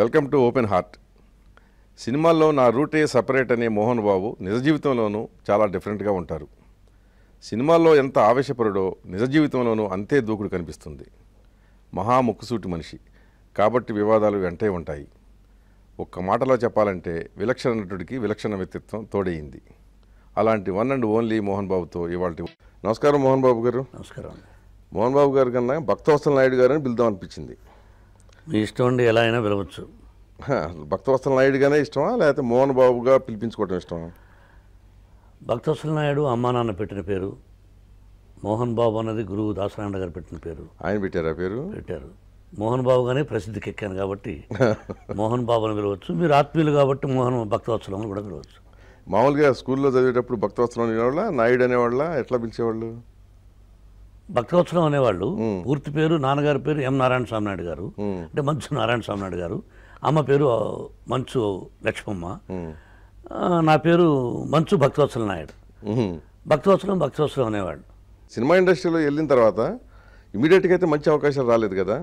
Welcome to open heart సినిమాల్లో నా రూటే సపరేట్ అనే మోహన్ బాబు నిజ జీవితంలోనూ చాలా డిఫరెంట్గా ఉంటారు సినిమాల్లో ఎంత ఆవేశపరుడో నిజ జీవితంలోనూ అంతే దూకుడు కనిపిస్తుంది మహా ముక్కుసూటి మనిషి కాబట్టి వివాదాలు వెంటే ఉంటాయి ఒక్క మాటలో చెప్పాలంటే విలక్షణ నటుడికి విలక్షణ వ్యక్తిత్వం తోడయింది అలాంటి వన్ అండ్ ఓన్లీ మోహన్ బాబుతో ఇవాళ నమస్కారం మోహన్ బాబు గారు నమస్కారం మోహన్ బాబు గారు కన్నా భక్తవత్సల నాయుడు గారు అని పిలుదాం అనిపించింది మీ ఇష్టం అండి ఎలా అయినా పిలవచ్చు భక్తవత్సల నాయుడుగానే ఇష్టమా లేకపోతే మోహన్ బాబుగా పిలిపించుకోవటం ఇష్టమా భక్తవత్సల నాయుడు అమ్మా నాన్న పెట్టిన పేరు మోహన్ బాబు అన్నది గురువు దాసనారాయణ గారు పెట్టిన పేరు ఆయన పెట్టారా పేరు పెట్టారు మోహన్ బాబు గానే ప్రసిద్ధికి ఎక్కాను కాబట్టి మోహన్ బాబు అని పిలవచ్చు మీరు ఆత్మీయులు కాబట్టి మోహన్ భక్తవత్సలం అని కూడా పిలవచ్చు మామూలుగా స్కూల్లో చదివేటప్పుడు భక్తవత్సలం అనేవాళ్ళ నాయుడు అనేవాళ్ళ ఎట్లా పిలిచేవాళ్ళు భక్తోత్సవం అనేవాళ్ళు పూర్తి పేరు నాన్నగారి పేరు ఎం నారాయణ స్వామి నాయుడు గారు అంటే మంచు నారాయణ స్వామి నాయుడు గారు అమ్మ పేరు మంచు లక్ష్మమ్మ నా పేరు మంచు భక్తవత్సలం నాయుడు భక్తోత్సవం భక్తోత్సవం అనేవాడు సినిమా ఇండస్ట్రీలో వెళ్ళిన తర్వాత ఇమీడియట్గా అయితే మంచి అవకాశాలు రాలేదు కదా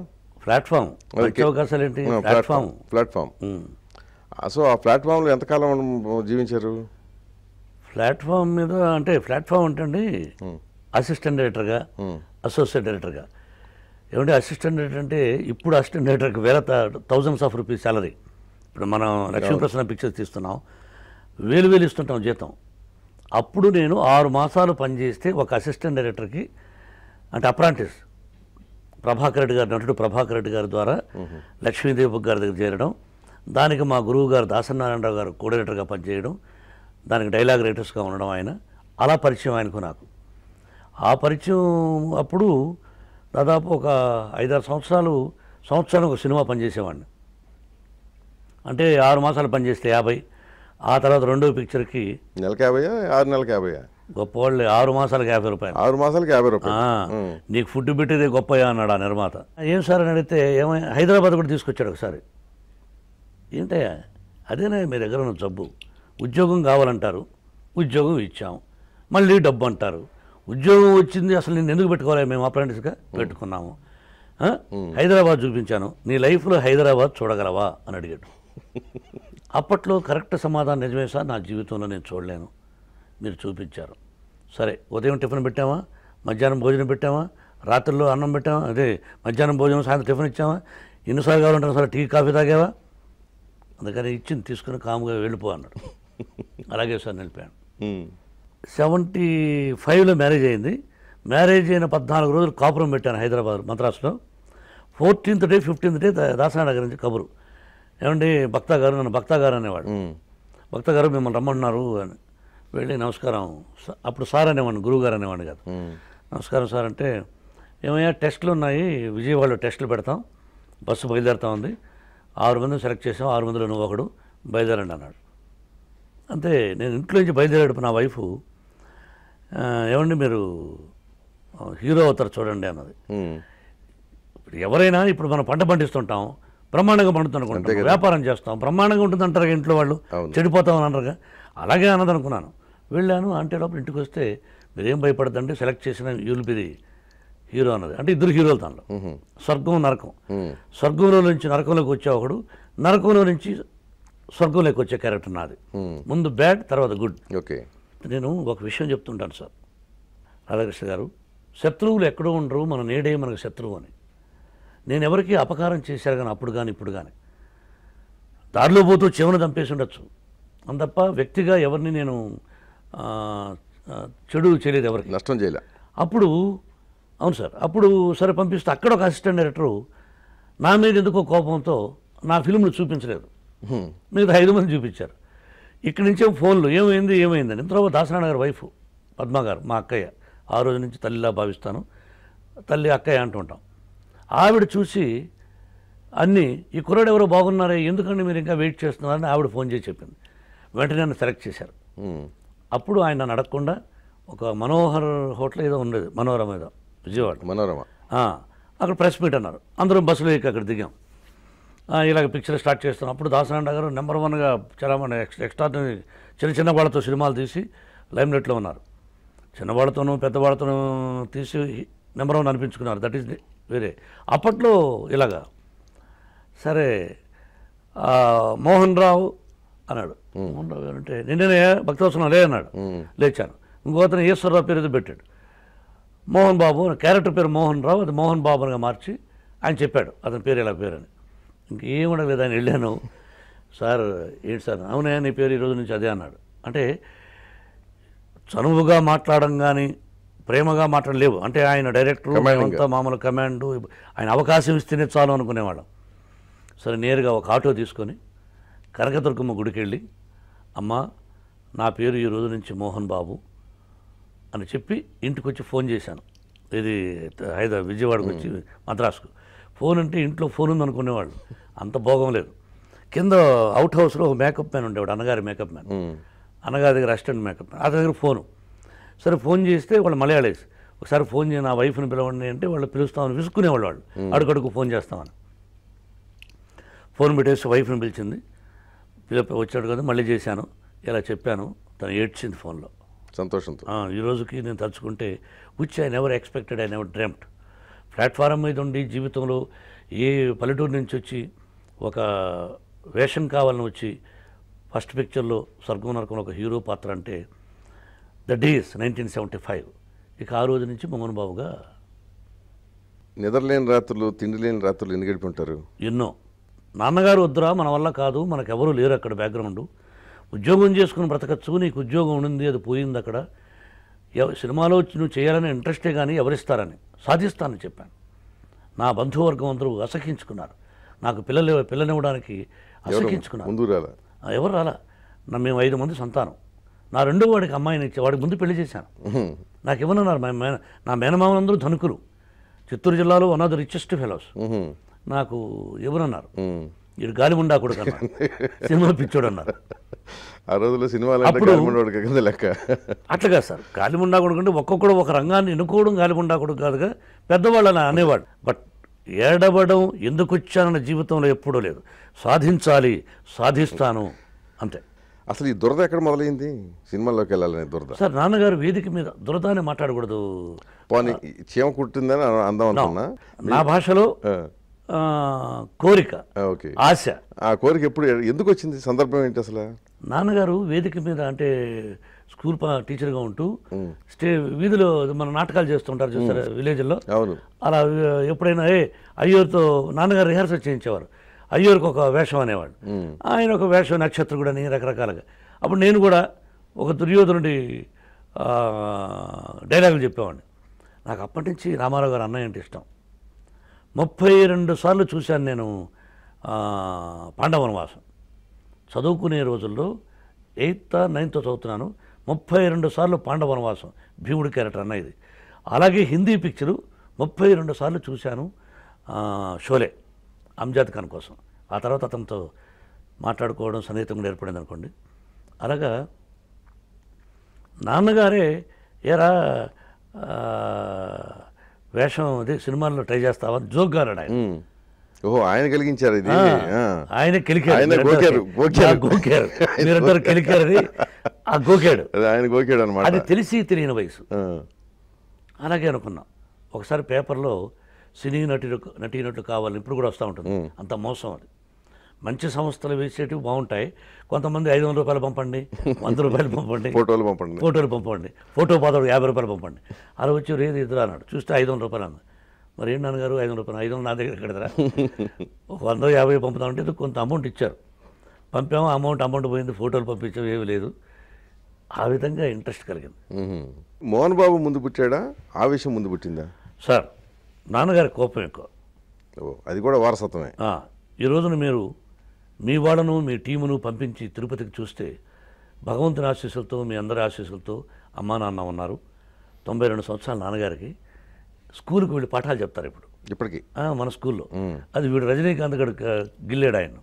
ప్లాట్ఫామ్ మంచి అవకాశాలు ఏంటి ప్లాట్ఫామ్ ప్లాట్ఫామ్ సో ఆ ప్లాట్ఫామ్లో ఎంతకాలం జీవించారు ప్లాట్ఫామ్ మీద అంటే ప్లాట్ఫామ్ అంటే అసిస్టెంట్ డైరెక్టర్గా అసోసియేట్ డైరెక్టర్గా ఏమంటే అసిస్టెంట్ డైరెక్టర్ అంటే ఇప్పుడు అసిస్టెంట్ డైరెక్టర్కి వేల థౌజండ్స్ ఆఫ్ రూపీస్ శాలరీ ఇప్పుడు మనం లక్ష్మీప్రసన్న పిక్చర్స్ తీస్తున్నాం వేలు వేలు ఇస్తుంటాం జీతం అప్పుడు నేను ఆరు మాసాలు పనిచేస్తే ఒక అసిస్టెంట్ డైరెక్టర్కి అంటే అప్రాంటిస్ ప్రభాకర్ రెడ్డి గారు నటుడు ప్రభాకర్ రెడ్డి గారి ద్వారా hmm. లక్ష్మీదేవి గారి దగ్గర చేరడం దానికి మా గురువు గారు దాసనారాయణరావు గారు కోఆర్డినేటర్గా పనిచేయడం దానికి డైలాగ్ రైటర్స్గా ఉండడం ఆయన అలా పరిచయం ఆయనకు నాకు ఆ పరిచయం అప్పుడు దాదాపు ఒక ఐదారు సంవత్సరాలు సంవత్సరానికి ఒక సినిమా పనిచేసేవాడిని అంటే ఆరు మాసాలు పనిచేస్తే యాభై ఆ తర్వాత రెండో పిక్చర్కి నెలకి యాభై ఆరు నెలకి యాభై గొప్ప వాళ్ళు ఆరు మాసాలకు యాభై రూపాయలు ఆరు మాసాలకు యాభై రూపాయలు నీకు ఫుడ్ పెట్టేదే గొప్పయ్యా అన్నాడు ఆ నిర్మాత ఏం సార్ అని అడిగితే ఏమై హైదరాబాద్ కూడా తీసుకొచ్చాడు ఒకసారి ఏంటయ్యా అదేనే మీ దగ్గర ఉన్న జబ్బు ఉద్యోగం కావాలంటారు ఉద్యోగం ఇచ్చాం మళ్ళీ డబ్బు అంటారు ఉద్యోగం వచ్చింది అసలు నేను ఎందుకు పెట్టుకోవాలి మేము అప్రెంటిస్గా పెట్టుకున్నాము హైదరాబాద్ చూపించాను నీ లైఫ్లో హైదరాబాద్ చూడగలవా అని అడిగాడు అప్పట్లో కరెక్ట్ సమాధానం నిజమే సార్ నా జీవితంలో నేను చూడలేను మీరు చూపించారు సరే ఉదయం టిఫిన్ పెట్టామా మధ్యాహ్నం భోజనం పెట్టామా రాత్రిలో అన్నం పెట్టామా అదే మధ్యాహ్నం భోజనం సాయంత్రం టిఫిన్ ఇచ్చామా ఎన్నిసార్లు కావాలంటే సార్ టీ కాఫీ తాగావా అందుకని ఇచ్చింది తీసుకుని కాముగా వెళ్ళిపో అన్నాడు అలాగే సార్ నిలిపాను సెవెంటీ ఫైవ్లో మ్యారేజ్ అయింది మ్యారేజ్ అయిన పద్నాలుగు రోజులు కాపురం పెట్టాను హైదరాబాద్ మద్రాసులో fourteenth day fifteenth day Dasanagar నుంచి కబురు ఏమండి భక్త గారు నన్ను భక్త గారు అనేవాడు భక్త గారు మిమ్మల్ని రమ్మన్నారు అని వెళ్ళి నమస్కారం అప్పుడు సార్ అనేవాడిని గురువుగారు అనేవాడిని కాదు నమస్కారం సార్ అంటే ఏమయ్యా టెస్టులు ఉన్నాయి విజయవాడలో టెస్టులు పెడతాం బస్సు బయలుదేరుతా ఉంది ఆరు మంది సెలెక్ట్ చేసాం ఆరు మందిలో నువ్వు ఒకడు బయలుదేరండి అన్నాడు అంతే నేను ఇంట్లో నుంచి బయలుదేరాడు నా వైఫ్ ఏమండి మీరు హీరో అవుతారు చూడండి అన్నది ఇప్పుడు ఎవరైనా ఇప్పుడు మనం పంట పండిస్తుంటాం బ్రహ్మాండంగా అనుకుంటాం వ్యాపారం చేస్తాం బ్రహ్మాండంగా ఉంటుంది అంటారు ఇంట్లో వాళ్ళు చెడిపోతామని అంటారు అలాగే అన్నది అనుకున్నాను వెళ్ళాను అంటే లోపల ఇంటికి వస్తే మీరేం భయపడద్దండి సెలెక్ట్ చేసిన యూల్ బిది హీరో అన్నది అంటే ఇద్దరు హీరోలు దానిలో స్వర్గం నరకం స్వర్గంలో నుంచి నరకంలోకి వచ్చే ఒకడు నరకంలో నుంచి స్వర్గంలోకి వచ్చే క్యారెక్టర్ నాది hmm. ముందు బ్యాడ్ తర్వాత గుడ్ ఓకే నేను ఒక విషయం చెప్తుంటాను సార్ రాధాకృష్ణ గారు శత్రువులు ఎక్కడో ఉండరు మన నేడే మనకు శత్రువు అని నేను ఎవరికి అపకారం చేశారు కానీ అప్పుడు కానీ ఇప్పుడు కానీ దారిలో పోతూ చెవును చంపేసి ఉండొచ్చు తప్ప వ్యక్తిగా ఎవరిని నేను చెడు చేయలేదు ఎవరికి నష్టం చేయలే అప్పుడు అవును సార్ అప్పుడు సరే పంపిస్తే అక్కడ ఒక అసిస్టెంట్ డైరెక్టరు నా మీద ఎందుకో కోపంతో నా ఫిల్మ్ను చూపించలేదు మిగతా ఐదు మంది చూపించారు ఇక్కడి నుంచే ఫోన్లు ఏమైంది అని తర్వాత దాసనారాయణ గారి వైఫ్ పద్మా గారు మా అక్కయ్య ఆ రోజు నుంచి తల్లిలా భావిస్తాను తల్లి అక్కయ్య అంటుంటాం ఆవిడ చూసి అన్నీ ఈ కుర్రాడు ఎవరో బాగున్నారే ఎందుకండి మీరు ఇంకా వెయిట్ చేస్తున్నారని ఆవిడ ఫోన్ చేసి చెప్పింది వెంటనే నన్ను సెలెక్ట్ చేశారు అప్పుడు ఆయన నడకుండా ఒక మనోహర్ హోటల్ ఏదో ఉండేది మనోరమ ఏదో విజయవాడ మనోరమ అక్కడ ప్రెస్ మీట్ అన్నారు అందరం బస్సులో ఎక్కి అక్కడ దిగాం ఇలాగ పిక్చర్ స్టార్ట్ చేస్తాను అప్పుడు దాసనారాయణ గారు నెంబర్ వన్గా చాలా మన ఎక్స్ ఎక్స్ట్రా చిన్న చిన్న వాళ్ళతో సినిమాలు తీసి రేట్లో ఉన్నారు చిన్నవాళ్ళతోనూ పెద్దవాళ్ళతోనూ తీసి నెంబర్ వన్ అనిపించుకున్నారు దట్ ఈస్ వేరే అప్పట్లో ఇలాగా సరే మోహన్ రావు అన్నాడు మోహన్ రావు గారు అంటే నిన్ననే భక్తవసనం లే అన్నాడు లేచాను ఇంకో అతను ఈశ్వరరావు పేరు ఏదో పెట్టాడు మోహన్ బాబు క్యారెక్టర్ పేరు మోహన్ రావు అది మోహన్ బాబునిగా మార్చి ఆయన చెప్పాడు అతని పేరు ఇలా పేరు అని ఇంకేం కూడా లేదు ఆయన వెళ్ళాను సార్ ఏంటి సార్ అవునే నీ పేరు ఈరోజు నుంచి అదే అన్నాడు అంటే చనువుగా మాట్లాడడం కానీ ప్రేమగా మాట్లాడలేవు లేవు అంటే ఆయన డైరెక్టర్ అంతా మామూలు కమాండు ఆయన అవకాశం ఇస్తేనే చాలు అనుకునేవాళ్ళం సరే నేరుగా ఒక ఆటో తీసుకొని కనకదుర్గమ్మ గుడికి వెళ్ళి అమ్మ నా పేరు ఈ రోజు నుంచి మోహన్ బాబు అని చెప్పి ఇంటికి వచ్చి ఫోన్ చేశాను ఇది హైదరాబాద్ విజయవాడకు వచ్చి మద్రాసుకు ఫోన్ అంటే ఇంట్లో ఫోన్ ఉంది అనుకునేవాళ్ళు అంత భోగం లేదు కింద అవుట్ హౌస్లో ఒక మేకప్ మ్యాన్ ఉండేవాడు అన్నగారి మేకప్ మ్యాన్ అన్నగారి దగ్గర అసిస్టెంట్ మేకప్ మ్యాన్ అతని దగ్గర ఫోను సరే ఫోన్ చేస్తే వాళ్ళు మలయాళీస్ ఒకసారి ఫోన్ చేయ నా వైఫ్ని పిలవండి అంటే వాళ్ళు పిలుస్తామని విసుకునేవాళ్ళు వాళ్ళు అడుగడుగు ఫోన్ చేస్తామని ఫోన్ పెట్టేసి వైఫ్ని పిలిచింది వచ్చాడు కదా మళ్ళీ చేశాను ఇలా చెప్పాను తను ఏడ్చింది ఫోన్లో సంతోషంతో ఈ రోజుకి నేను తలుచుకుంటే which I never expected I never dreamt platform మీద ఉండి జీవితంలో ఏ పల్లెటూరు నుంచి వచ్చి ఒక వేషం కావాలని వచ్చి ఫస్ట్ పిక్చర్లో స్వర్గం నరకం ఒక హీరో పాత్ర అంటే the days nineteen seventy five ఇక ఆ రోజు నుంచి మోహన్ బాబుగా నిద్రలేని రాత్రులు తిండి లేని రాత్రులు ఎన్ని గడిపి ఉంటారు ఎన్నో నాన్నగారు వద్దురా మన వల్ల కాదు మనకెవరూ లేరు అక్కడ బ్యాక్గ్రౌండ్ ఉద్యోగం చేసుకుని బ్రతకచ్చు నీకు ఉద్యోగం ఉండింది అది పోయింది అక్కడ సినిమాలో నువ్వు చేయాలని ఇంట్రెస్టే కానీ ఎవరిస్తారని సాధిస్తానని చెప్పాను నా బంధువర్గం అందరూ అసహించుకున్నారు నాకు పిల్లలు పిల్లనివ్వడానికి అసహించుకున్నారు ఎవరు రాలా నా మేము ఐదు మంది సంతానం నా రెండో వాడికి అమ్మాయిని ఇచ్చి వాడికి ముందు పెళ్లి చేశాను నాకు ఇవ్వనున్నారు నా మేనమామలందరూ ధనుకులు చిత్తూరు జిల్లాలో one of the richest fellows నాకు ఇవ్వనున్నారు వీడు గాలి ఉండకూడదు సినిమా పిచ్చోడు అన్నారు ఆ రోజుల్లో సినిమా లెక్క అట్లగా సార్ గాలిముండా కొడుకు ఒక్కొక్కడు ఒక రంగాన్ని ఎన్నుకోవడం గాలిముండా ఉండకూడదు కాదుగా పెద్దవాళ్ళు అని అనేవాడు బట్ ఏడవడం ఎందుకు వచ్చానన్న జీవితంలో ఎప్పుడూ లేదు సాధించాలి సాధిస్తాను అంతే అసలు ఈ దురద ఎక్కడ మొదలైంది సినిమాలోకి వెళ్ళాలని దురద సార్ నాన్నగారు వేదిక మీద దురద అని మాట్లాడకూడదు పోనీ చీమ కుట్టిందని అందం నా భాషలో కోరిక ఆశ ఆ కోరిక ఎప్పుడు ఎందుకు వచ్చింది సందర్భం ఏంటి అసలు నాన్నగారు వేదిక మీద అంటే స్కూల్ టీచర్గా ఉంటూ స్టే వీధిలో మన నాటకాలు చేస్తుంటారు చూసారు విలేజ్లో అలా ఎప్పుడైనా ఏ అయ్యోరుతో నాన్నగారు రిహార్సల్ చేయించేవారు అయ్యోరుకు ఒక వేషం అనేవాడు ఆయన ఒక వేషం నక్షత్రం కూడా అని రకరకాలుగా అప్పుడు నేను కూడా ఒక దుర్యోధనుడి డైలాగులు చెప్పేవాడిని నాకు అప్పటి నుంచి రామారావు గారు అన్నయ్య అంటే ఇష్టం ముప్పై రెండు సార్లు చూశాను నేను పాండవనవాసం చదువుకునే రోజుల్లో ఎయిత్ నైన్త్ చదువుతున్నాను ముప్పై రెండు సార్లు పాండవనవాసం భీముడి క్యారెక్టర్ అన్న ఇది అలాగే హిందీ పిక్చరు ముప్పై రెండు సార్లు చూశాను షోలే అంజాద్ ఖాన్ కోసం ఆ తర్వాత అతనితో మాట్లాడుకోవడం సన్నిహితం కూడా ఏర్పడింది అనుకోండి అలాగా నాన్నగారే ఎరా వేషం అది సినిమాల్లో ట్రై చేస్తావా జోక్ గారు ఆయన ఓహో ఆయన కలిగించారు ఇది ఆయన గోకారు మీరందరూ కలికారు అది ఆ గోకాడు ఆయన గోకాడు అనమాట అది తెలిసి తెలియని వయసు అలాగే అనుకున్నాం ఒకసారి పేపర్లో సినీ నటి నటు కావాలి ఇప్పుడు కూడా వస్తూ ఉంటుంది అంత మోసం అది మంచి సంస్థలు వేసేటివి బాగుంటాయి కొంతమంది ఐదు వందల రూపాయలు పంపండి వంద రూపాయలు పంపండి ఫోటోలు పంపండి ఫోటోలు పంపండి ఫోటో పాత యాభై రూపాయలు పంపండి అలా వచ్చి రేది ఇద్దరు అన్నాడు చూస్తే ఐదు వందల రూపాయలు అన్నాడు మరి ఏం నాన్నగారు ఐదు వందల రూపాయలు ఐదు వందలు నా దగ్గర కడతారా ఒక వంద యాభై పంపుతామంటే కొంత అమౌంట్ ఇచ్చారు పంపాము అమౌంట్ అమౌంట్ పోయింది ఫోటోలు పంపించాం ఏమి లేదు ఆ విధంగా ఇంట్రెస్ట్ కలిగింది మోహన్ బాబు ముందు పుట్టాడా ఆవేశం ముందు పుట్టిందా సార్ నాన్నగారి కోపం ఎక్కువ అది కూడా వారసత్వమే ఈ రోజున మీరు మీ వాళ్ళను మీ టీమును పంపించి తిరుపతికి చూస్తే భగవంతుని ఆశీస్సులతో మీ అందరి ఆశీస్సులతో అమ్మా నాన్న ఉన్నారు తొంభై రెండు సంవత్సరాల నాన్నగారికి స్కూల్కి వెళ్ళి పాఠాలు చెప్తారు ఇప్పుడు ఇప్పటికి మన స్కూల్లో అది వీడు రజనీకాంత్ గడు గిల్లాడు ఆయన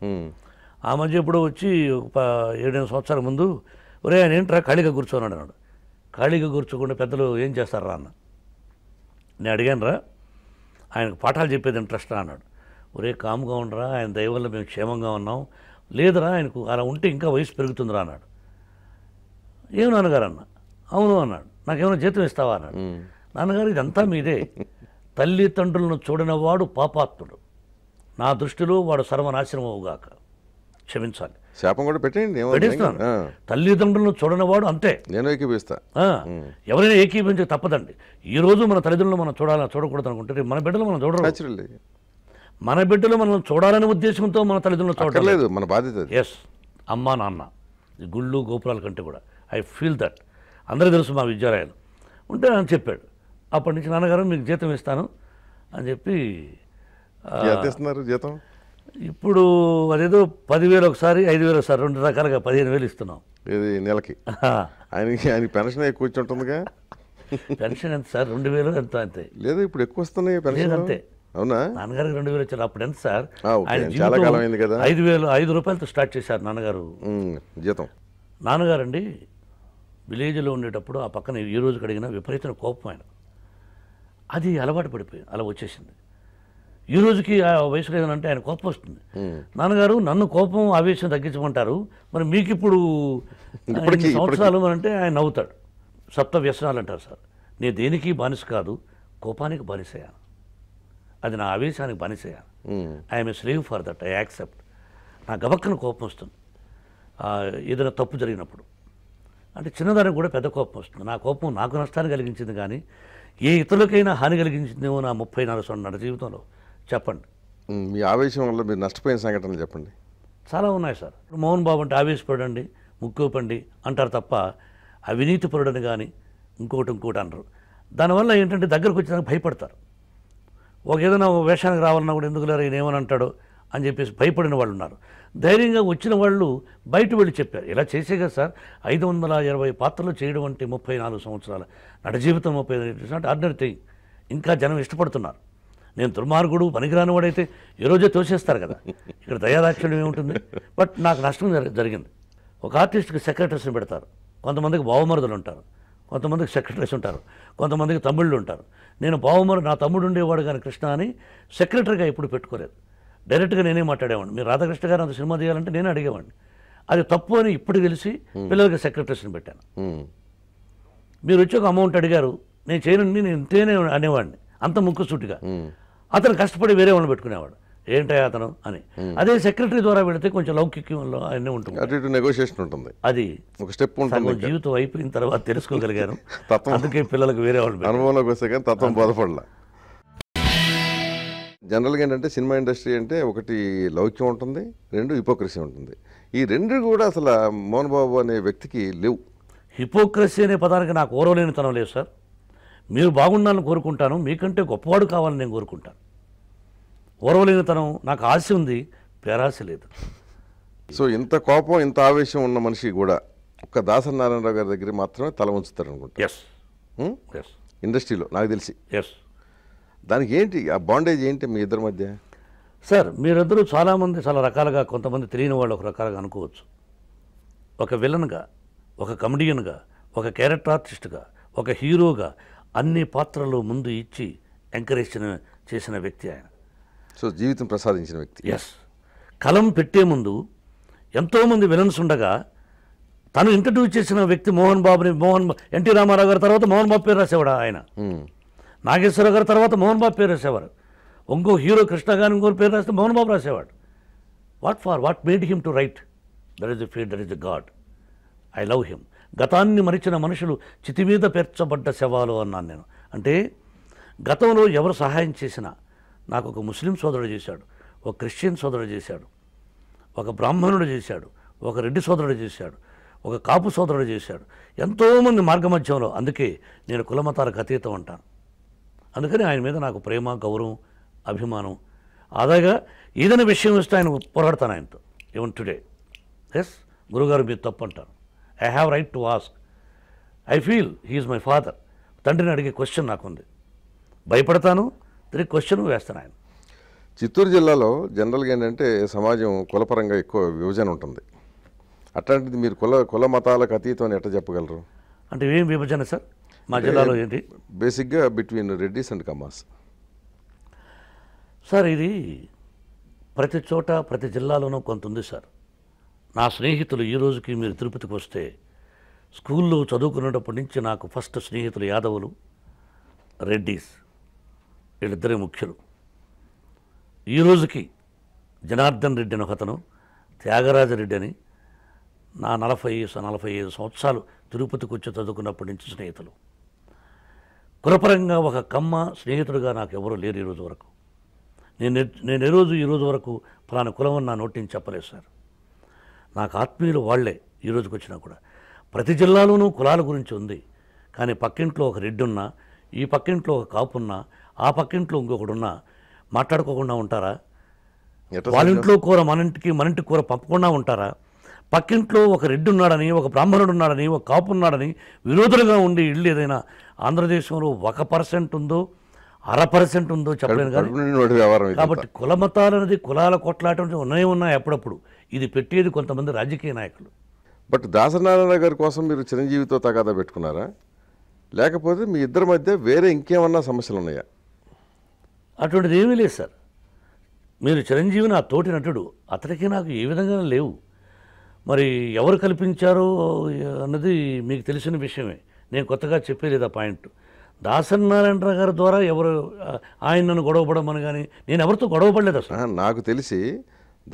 ఆ మధ్య ఎప్పుడో వచ్చి ఒక ఏడెనిమిది సంవత్సరాల ముందు ఒరే ఆయన ఏంట్రా ఖాళీగా కూర్చోన్నాడు అన్నాడు ఖాళీగా కూర్చోకుండా పెద్దలు ఏం చేస్తారా అన్న నేను అడిగాను రా ఆయనకు పాఠాలు చెప్పేది ఇంట్రెస్ట్ అన్నాడు ఒరే కామ్గా ఉండరా ఆయన దయవల్ల మేము క్షేమంగా ఉన్నాం లేదురా ఆయనకు అలా ఉంటే ఇంకా వయసు పెరుగుతుందిరా అన్నాడు ఏం నాన్నగారు అన్న అవును అన్నాడు నాకేమైనా జీతం ఇస్తావా అన్నాడు నాన్నగారు ఇదంతా మీదే తల్లిదండ్రులను వాడు పాపాత్ముడు నా దృష్టిలో వాడు అవుగాక క్షమించాలి శాపం కూడా పెట్టండి పెట్టిస్తాను తల్లిదండ్రులను వాడు అంతే నేను ఏకీపిస్తా ఎవరైనా ఏకీపించి తప్పదండి ఈ రోజు మన తల్లిదండ్రులు మనం చూడాలని చూడకూడదు అనుకుంటే మన బిడ్డలు మనం చూడాలి మన బిడ్డలు మనం చూడాలనే ఉద్దేశంతో మన తల్లిదండ్రులు చూడలేదు మన బాధ్యత ఎస్ అమ్మ నాన్న గుళ్ళు గోపురాల కంటే కూడా ఐ ఫీల్ దట్ అందరూ తెలుసు మా విద్యాలయాలు ఉంటే అని చెప్పాడు అప్పటి నుంచి నాన్నగారు మీకు జీతం ఇస్తాను అని చెప్పి జీతం ఇప్పుడు అదేదో పదివేలు ఒకసారి ఐదు వేలు ఒకసారి రెండు రకాలుగా పదిహేను వేలు ఇస్తున్నాం ఇది నెలకి ఆయన పెన్షన్ ఎక్కువ వచ్చి ఉంటుందిగా పెన్షన్ ఎంత సార్ రెండు వేలు ఎంత అంతే లేదు ఇప్పుడు ఎక్కువ వస్తున్నాయి పెన్షన్ అంతే అవునా నాన్నగారికి రెండు వేలు వచ్చారు అప్పుడు ఎంత సార్ చాలా కాలం అయింది కదా ఐదు వేలు ఐదు రూపాయలతో స్టార్ట్ చేశారు నాన్నగారు జీతం నాన్నగారు అండి విలేజ్లో ఉండేటప్పుడు ఆ పక్కన ఈ రోజు కడిగిన విపరీతమైన కోపం ఆయన అది అలవాటు పడిపోయింది అలా వచ్చేసింది ఈ రోజుకి ఆ వయసులో అంటే ఆయన కోపం వస్తుంది నాన్నగారు నన్ను కోపం ఆవేశం తగ్గించమంటారు మరి మీకు ఇప్పుడు సంవత్సరాలు అంటే ఆయన నవ్వుతాడు సప్త వ్యసనాలు అంటారు సార్ నేను దేనికి బానిస కాదు కోపానికి బానిసయ్యాను అది నా ఆవేశానికి పనిచేయాలి I'm a slave for that I accept నా గబక్కన కోపం వస్తుంది ఏదైనా తప్పు జరిగినప్పుడు అంటే చిన్నదానికి కూడా పెద్ద కోపం వస్తుంది నా కోపం నాకు నష్టాన్ని కలిగించింది కానీ ఏ ఇతరులకైనా హాని కలిగించిందేమో నా ముప్పై నాలుగు నా జీవితంలో చెప్పండి మీ ఆవేశం వల్ల మీరు నష్టపోయిన సంఘటనలు చెప్పండి చాలా ఉన్నాయి సార్ మోహన్ బాబు అంటే ఆవేశపడండి ముక్కోపండి అంటారు తప్ప అవినీతి పరుడని కానీ ఇంకోటి ఇంకోటి అనరు దానివల్ల ఏంటంటే దగ్గరకు వచ్చినాక భయపడతారు ఒక ఏదైనా వేషానికి రావాలన్నా కూడా ఎందుకు లేరు ఈయన ఏమని అంటాడు అని చెప్పేసి భయపడిన వాళ్ళు ఉన్నారు ధైర్యంగా వచ్చిన వాళ్ళు బయట వెళ్ళి చెప్పారు ఇలా చేసే కదా సార్ ఐదు వందల ఇరవై పాత్రలు చేయడం అంటే ముప్పై నాలుగు సంవత్సరాల నట జీవితం ముప్పై అంటే ఆర్డినరీ థింగ్ ఇంకా జనం ఇష్టపడుతున్నారు నేను దుర్మార్గుడు పనికిరాని వాడైతే ఈ రోజే తోసేస్తారు కదా ఇక్కడ దయాదాక్షణ్యం ఏముంటుంది బట్ నాకు నష్టం జరిగింది ఒక ఆర్టిస్ట్కి సెక్రటరీస్ని పెడతారు కొంతమందికి బావమరుదులు ఉంటారు కొంతమందికి సెక్రటరీస్ ఉంటారు కొంతమందికి తమ్ముళ్ళు ఉంటారు నేను బావుమరు నా తమ్ముడు ఉండేవాడు కానీ కృష్ణ అని సెక్రటరీగా ఎప్పుడు పెట్టుకోలేదు డైరెక్ట్గా నేనే మాట్లాడేవాడిని మీరు రాధాకృష్ణ గారు అంత సినిమా తీయాలంటే నేనే అడిగేవాడిని అది తప్పు అని ఇప్పుడు తెలిసి పిల్లలకి సెక్రటరీస్ని పెట్టాను మీరు వచ్చి ఒక అమౌంట్ అడిగారు నేను చేయనండి నేను ఇంతేనే అనేవాడిని అంత ముక్కు ముక్కుసూటిగా అతను కష్టపడి వేరే వాళ్ళని పెట్టుకునేవాడు ఏంటో అతను అని hmm. అదే సెక్రటరీ ద్వారా పెడితే కొంచెం లౌకికంలో అన్నీ ఉంటుంది నెగోషియేషన్ ఉంటుంది అది ఒక స్టెప్ ఉంటుంది జీవితం అయిపోయిన తర్వాత తెలుసుకోగలిగాను అందుకే పిల్లలకు వేరే వాళ్ళు అనుభవంలోకి వస్తే కానీ తత్వం బాధపడలే జనరల్గా ఏంటంటే సినిమా ఇండస్ట్రీ అంటే ఒకటి లౌక్యం ఉంటుంది రెండు హిపోక్రసీ ఉంటుంది ఈ రెండు కూడా అసలు మోహన్ బాబు అనే వ్యక్తికి లేవు హిపోక్రసీ అనే పదానికి నాకు ఓరవలేనితనం లేదు సార్ మీరు బాగుండాలని కోరుకుంటాను మీకంటే గొప్పవాడు కావాలని నేను కోరుకుంటాను ఓర్వలేనితనం నాకు ఆశ ఉంది పేరాశ లేదు సో ఇంత కోపం ఇంత ఆవేశం ఉన్న మనిషి కూడా ఒక్క దాసరి నారాయణరావు గారి దగ్గర మాత్రమే తల ఉంచుతారు అనుకుంటా ఎస్ ఎస్ hmm? ఇండస్ట్రీలో నాకు తెలిసి ఎస్ దానికి ఏంటి ఆ బాండేజ్ ఏంటి మీ ఇద్దరి మధ్య సార్ మీరిద్దరూ చాలామంది చాలా రకాలుగా కొంతమంది తెలియని వాళ్ళు ఒక రకాలుగా అనుకోవచ్చు ఒక విలన్గా ఒక కమెడియన్గా ఒక క్యారెక్టర్ ఆర్టిస్ట్గా ఒక హీరోగా అన్ని పాత్రలు ముందు ఇచ్చి ఎంకరేజ్ చేసిన వ్యక్తి ఆయన సో జీవితం ప్రసాదించిన వ్యక్తి ఎస్ కలం పెట్టే ముందు ఎంతోమంది విలన్స్ ఉండగా తను ఇంట్రడ్యూస్ చేసిన వ్యక్తి మోహన్ బాబుని మోహన్ ఎన్టీ రామారావు గారి తర్వాత మోహన్ బాబు పేరు రాసేవాడు ఆయన hmm. నాగేశ్వరరావు గారి తర్వాత మోహన్ బాబు పేరు రాసేవారు ఇంకో హీరో కృష్ణ గారి ఇంకో పేరు రాస్తే మోహన్ బాబు రాసేవాడు what for what made him to write there is the feel there is the God I love him గతాన్ని మరిచిన మనుషులు చితి మీద పేర్చబడ్డ శవాలు అన్నాను నేను అంటే గతంలో ఎవరు సహాయం చేసినా నాకు ఒక ముస్లిం సోదరుడు చేశాడు ఒక క్రిస్టియన్ సోదరుడు చేశాడు ఒక బ్రాహ్మణుడు చేశాడు ఒక రెడ్డి సోదరుడు చేశాడు ఒక కాపు సోదరుడు చేశాడు ఎంతోమంది మార్గమధ్యంలో అందుకే నేను కులమతాలకు అతీతం అంటాను అందుకని ఆయన మీద నాకు ప్రేమ గౌరవం అభిమానం ఆదాగా ఏదైనా విషయం ఇస్తే ఆయన పోరాడతాను ఆయనతో ఈవెన్ టుడే ఎస్ గురుగారు మీరు తప్పు అంటారు I have right to ask I feel he's my father తండ్రిని అడిగే క్వశ్చన్ నాకుంది భయపడతాను త్రీ క్వశ్చన్ వేస్తాను ఆయన చిత్తూరు జిల్లాలో జనరల్గా ఏంటంటే సమాజం కులపరంగా ఎక్కువ విభజన ఉంటుంది అట్లాంటిది మీరు కుల కుల మతాలకు అతీతం ఎట్లా చెప్పగలరు అంటే ఏం విభజన సార్ మా జిల్లాలో ఏంటి బేసిక్గా between Reddys and Kammas sir ఇది ప్రతి చోట ప్రతి జిల్లాలోనూ కొంత ఉంది సార్ నా స్నేహితులు ఈ రోజుకి మీరు తిరుపతికి వస్తే స్కూల్లో చదువుకునేటప్పటి నుంచి నాకు ఫస్ట్ స్నేహితులు యాదవులు రెడ్డీస్ వీళ్ళిద్దరే ముఖ్యులు ఈ రోజుకి జనార్దన్ రెడ్డి అని ఒకతను త్యాగరాజరెడ్డి అని నా నలభై నలభై ఐదు సంవత్సరాలు తిరుపతికి వచ్చి చదువుకున్నప్పటి నుంచి స్నేహితులు కులపరంగా ఒక కమ్మ స్నేహితుడుగా నాకు ఎవరూ లేరు ఈరోజు వరకు నేను నేను ఈ రోజు ఈరోజు వరకు ఫలానా కులం నా నోటిని చెప్పలేదు సార్ నాకు ఆత్మీయులు వాళ్లే ఈ వచ్చినా కూడా ప్రతి జిల్లాలోనూ కులాల గురించి ఉంది కానీ పక్కింట్లో ఒక రెడ్డున్నా ఈ పక్కింట్లో ఒక కాపున్నా ఆ పక్కింట్లో ఇంకొకడు ఉన్నా మాట్లాడుకోకుండా ఉంటారా వాళ్ళ ఇంట్లో కూర మన ఇంటికి మన ఇంటి కూర పంపకుండా ఉంటారా పక్కింట్లో ఒక రెడ్డి ఉన్నాడని ఒక బ్రాహ్మణుడు ఉన్నాడని ఒక కాపు ఉన్నాడని విరోధులుగా ఉండే ఇళ్ళు ఏదైనా ఆంధ్రదేశంలో ఒక పర్సెంట్ ఉందో అర పర్సెంట్ ఉందో చెప్పలేను కానీ కాబట్టి కుల అనేది కులాల కొట్లాటం ఉన్నాయి ఉన్నాయి అప్పుడప్పుడు ఇది పెట్టేది కొంతమంది రాజకీయ నాయకులు బట్ దాసనారాయణ గారి కోసం మీరు చిరంజీవితో తగాదా పెట్టుకున్నారా లేకపోతే మీ ఇద్దరి మధ్య వేరే ఇంకేమన్నా సమస్యలు ఉన్నాయా అటువంటిది ఏమీ లేదు సార్ మీరు చిరంజీవి నా తోటి నటుడు అతడికి నాకు ఏ విధంగా లేవు మరి ఎవరు కల్పించారో అన్నది మీకు తెలిసిన విషయమే నేను కొత్తగా చెప్పేది ఆ పాయింట్ దాసన్ నారాయణరావు గారి ద్వారా ఎవరు ఆయన నన్ను గొడవపడమని కానీ నేను ఎవరితో గొడవపడలేదు అసలు నాకు తెలిసి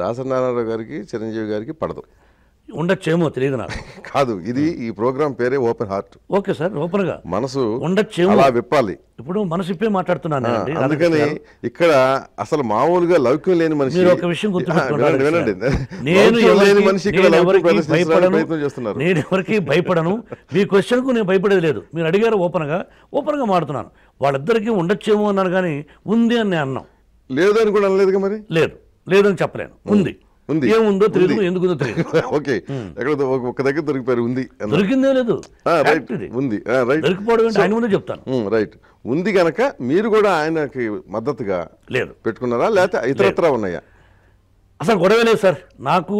దాసనారాయణరావు గారికి చిరంజీవి గారికి పడదు ఉండొచ్చేమో తెలియదు నాకు కాదు ఇది ఈ ప్రోగ్రామ్ పేరే open heart okay sir open గా మనసు ఉండొచ్చేమో అలా విప్పాలి ఇప్పుడు మనసు ఇప్పే మాట్లాడుతున్నాను అందుకని ఇక్కడ అసలు మామూలుగా లౌక్యం లేని మనిషి మీరు ఒక విషయం గుర్తుపెట్టుకోండి నేను లేని మనిషి ఇక్కడ ప్రయత్నం చేస్తున్నారు నేను ఎవరికి భయపడను మీ క్వశ్చన్ కు నేను భయపడేది లేదు మీరు అడిగారు ఓపెన్ గా ఓపెన్ గా మాడుతున్నాను వాళ్ళిద్దరికీ ఉండొచ్చేమో అన్నారు కానీ ఉంది అని నేను అన్నాం లేదు అని కూడా అనలేదుగా మరి లేదు లేదని చెప్పలేను ఉంది ఉంది ఏముందో తెలియదు ఎందుకుందో తెలియదు ఓకే ఎక్కడ ఒక దగ్గర దొరికిపోయారు ఉంది దొరికిందే లేదు రైట్ ఉంది రైట్ దొరికిపోవడం ఆయన ముందు చెప్తాను రైట్ ఉంది కనుక మీరు కూడా ఆయనకి మద్దతుగా లేదు పెట్టుకున్నారా లేకపోతే ఇతరత్ర ఉన్నాయా అసలు గొడవ లేదు సార్ నాకు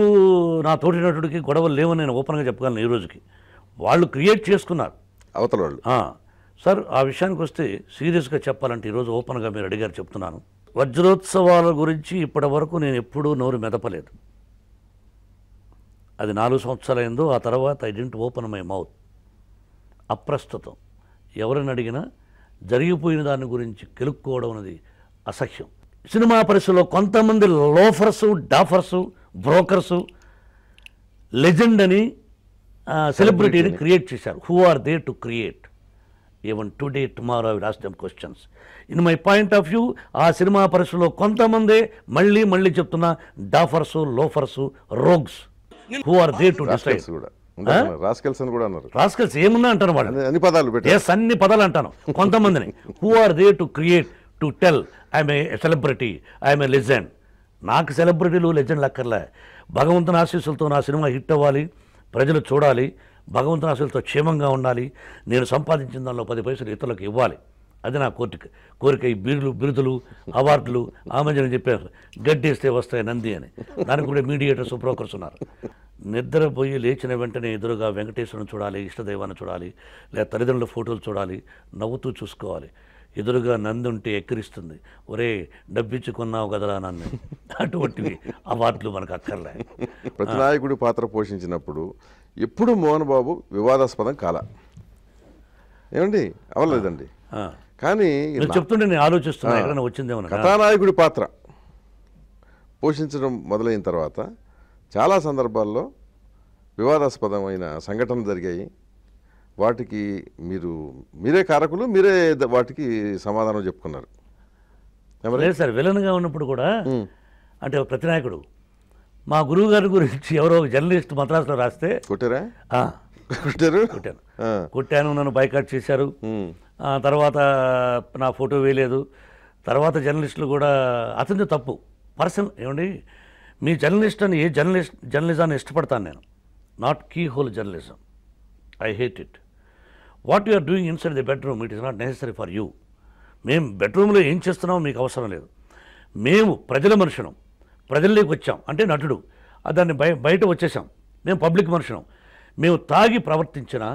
నా తోటి నటుడికి గొడవలు లేవని నేను ఓపెన్గా చెప్పగలను ఈ రోజుకి వాళ్ళు క్రియేట్ చేసుకున్నారు అవతల వాళ్ళు సార్ ఆ విషయానికి వస్తే సీరియస్గా చెప్పాలంటే ఈరోజు ఓపెన్గా మీరు అడిగారు చెప్తున్నాను వజ్రోత్సవాల గురించి ఇప్పటి వరకు నేను ఎప్పుడూ నోరు మెదపలేదు అది నాలుగు సంవత్సరాలైందో ఆ తర్వాత I didn't open my mouth అప్రస్తుతం ఎవరిని అడిగినా జరిగిపోయిన దాని గురించి కెలుక్కోవడం అనేది అసహ్యం సినిమా పరిస్థితుల్లో కొంతమంది లోఫర్సు డాఫర్సు బ్రోకర్సు లెజెండ్ అని సెలబ్రిటీని క్రియేట్ చేశారు who are they to create even today tomorrow I raise them questions in my point of view ఆ సినిమా పరిశ్రమలో కొంతమంది మళ్ళీ మళ్ళీ చెప్తున్న duffers loafers rogues who are they to కూడా రాస్కెల్స్ అని కూడా అన్నారు రాస్కెల్స్ ఏమున్నా అంటాను వాళ్ళు అన్ని పదాలు ఎస్ అన్ని పదాలు అంటాను కొంతమందిని who are they to create to tell I'm a celebrity I'm a legend నాకు సెలబ్రిటీలు లెజెండ్లు అక్కర్లే భగవంతుని ఆశీస్సులతో నా సినిమా హిట్ అవ్వాలి ప్రజలు చూడాలి భగవంతుని ఆశలతో క్షేమంగా ఉండాలి నేను సంపాదించిన దానిలో పది పైసలు ఇతరులకు ఇవ్వాలి అది నా కోరిక కోరిక ఈ బిరులు బిరుదులు అవార్డులు ఆమెజన్ చెప్పారు గడ్డిస్తే వస్తాయి నంది అని దానికి కూడా మీడియేటర్ బ్రోకర్స్ ఉన్నారు నిద్రపోయి లేచిన వెంటనే ఎదురుగా వెంకటేశ్వరుని చూడాలి ఇష్టదైవాన్ని చూడాలి లేదా తల్లిదండ్రుల ఫోటోలు చూడాలి నవ్వుతూ చూసుకోవాలి ఎదురుగా నంది ఉంటే ఎక్కిరిస్తుంది ఒరే డబ్బిచ్చుకున్నావు కదరా నన్ను అటువంటివి అవార్డులు మనకు అక్కర్లే ప్రతినాయకుడి పాత్ర పోషించినప్పుడు ఎప్పుడు మోహన్ బాబు వివాదాస్పదం కాల ఏమండి అవ్వలేదండి కానీ చెప్తుంటే నేను ఆలోచిస్తున్నాను వచ్చిందేమో కథానాయకుడి పాత్ర పోషించడం మొదలైన తర్వాత చాలా సందర్భాల్లో వివాదాస్పదమైన సంఘటనలు జరిగాయి వాటికి మీరు మీరే కారకులు మీరే వాటికి సమాధానం చెప్పుకున్నారు లేదు సార్ విలన్గా ఉన్నప్పుడు కూడా అంటే ప్రతినాయకుడు మా గురువు గారి గురించి ఎవరో జర్నలిస్ట్ మద్రాసులో రాస్తే కొట్టారా కొట్టారు కొట్టాను కొట్టాను నన్ను బైకాట్ చేశారు తర్వాత నా ఫోటో వేయలేదు తర్వాత జర్నలిస్టులు కూడా అతని తప్పు పర్సన్ ఏమండి మీ జర్నలిస్ట్ అని ఏ జర్నలిస్ట్ జర్నలిజాన్ని ఇష్టపడతాను నేను not keyhole journalism I hate it what you are doing inside the bedroom it is not necessary for you మేము బెడ్రూమ్లో ఏం చేస్తున్నామో మీకు అవసరం లేదు మేము ప్రజల మనుషులం ప్రజల్లోకి వచ్చాం అంటే నటుడు దాన్ని బయ బయట వచ్చేసాం మేము పబ్లిక్ మనుషులం మేము తాగి ప్రవర్తించినా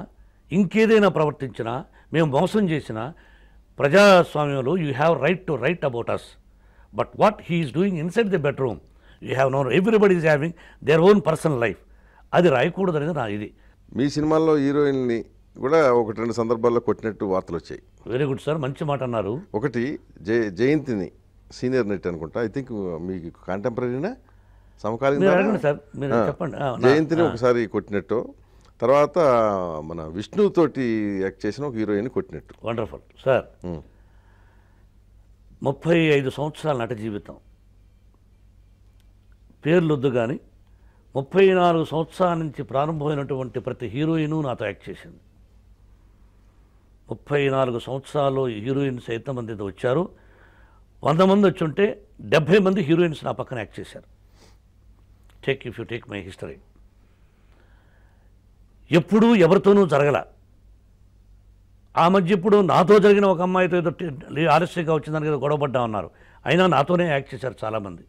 ఇంకేదైనా ప్రవర్తించినా మేము మోసం చేసిన ప్రజాస్వామ్యంలో you have right to write about us but what he's doing inside the bedroom you have known everybody is having their own personal life అది రాయకూడదనేది నా ఇది మీ సినిమాల్లో హీరోయిన్ని కూడా ఒకటి రెండు సందర్భాల్లో కొట్టినట్టు వార్తలు వచ్చాయి వెరీ గుడ్ సార్ మంచి మాట అన్నారు ఒకటి జయ జయంతిని సీనియర్ నెట్ అనుకుంటా ఐ థింక్ మీకు కాంటెంపరీనా సమకాలీన సార్ మీరు చెప్పండి జయంతిని ఒకసారి కొట్టినట్టు తర్వాత మన విష్ణుతోటి యాక్ట్ చేసిన ఒక హీరోయిన్ కొట్టినట్టు వండర్ఫుల్ సార్ ముప్పై ఐదు సంవత్సరాల నట జీవితం పేర్లొద్దు కానీ ముప్పై నాలుగు సంవత్సరాల నుంచి ప్రారంభమైనటువంటి ప్రతి హీరోయిను నాతో యాక్ట్ చేసింది ముప్పై నాలుగు సంవత్సరాలు హీరోయిన్స్ ఎంతమంది వచ్చారు వంద మంది వచ్చి ఉంటే డెబ్భై మంది హీరోయిన్స్ నా పక్కన యాక్ట్ చేశారు take if you take my history ఎప్పుడూ ఎవరితోనూ జరగల ఆ మధ్య ఇప్పుడు నాతో జరిగిన ఒక అమ్మాయితో ఏదో ఆలస్యంగా వచ్చిందని ఏదో గొడవపడ్డా ఉన్నారు అయినా నాతోనే యాక్ట్ చేశారు చాలామంది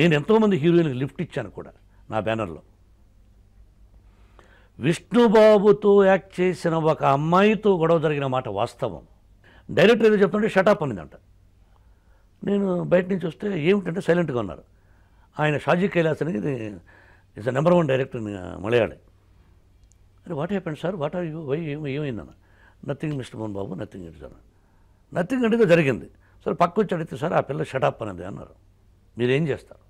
నేను ఎంతోమంది హీరోయిన్కి లిఫ్ట్ ఇచ్చాను కూడా నా బ్యానర్లో విష్ణుబాబుతో యాక్ట్ చేసిన ఒక అమ్మాయితో గొడవ జరిగిన మాట వాస్తవం డైరెక్టర్ ఏదో చెప్తుంటే షటప్ అనిందంట నేను బయట నుంచి వస్తే ఏమిటంటే సైలెంట్గా ఉన్నారు ఆయన షాజీ కైలాస్ అనేది is number one director Malayali అరే what happened sir what are you why ఏమైందన్న nothing Mister Mohan Babu nothing it sir nothing అంటే జరిగింది పక్క పక్కొచ్చి అడిగితే సార్ ఆ పిల్ల షటప్ అనేది అన్నారు మీరేం చేస్తారు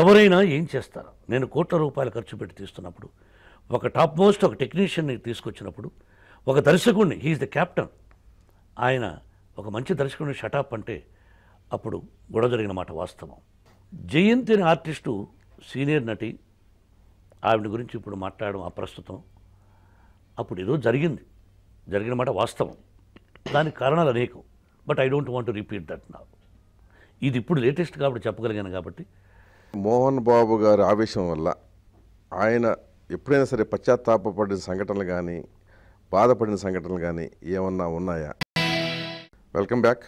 ఎవరైనా ఏం చేస్తారు నేను కోట్ల రూపాయలు ఖర్చు పెట్టి తీస్తున్నప్పుడు ఒక టాప్ మోస్ట్ ఒక టెక్నీషియన్ని తీసుకొచ్చినప్పుడు ఒక దర్శకుడిని హీఈస్ ద క్యాప్టెన్ ఆయన ఒక మంచి దర్శకుడిని షటాప్ అంటే అప్పుడు గొడవ జరిగిన మాట వాస్తవం జయంతి అనే ఆర్టిస్టు సీనియర్ నటి ఆవిడ గురించి ఇప్పుడు మాట్లాడడం ఆ ప్రస్తుతం అప్పుడు ఏదో జరిగింది జరిగిన మాట వాస్తవం దానికి కారణాలు అనేకం but I don't want repeat that నా ఇది ఇప్పుడు లేటెస్ట్ కాబట్టి చెప్పగలిగాను కాబట్టి మోహన్ బాబు గారి ఆవేశం వల్ల ఆయన ఎప్పుడైనా సరే పశ్చాత్తాపడిన సంఘటనలు కానీ బాధపడిన సంఘటనలు కానీ ఏమన్నా ఉన్నాయా వెల్కమ్ బ్యాక్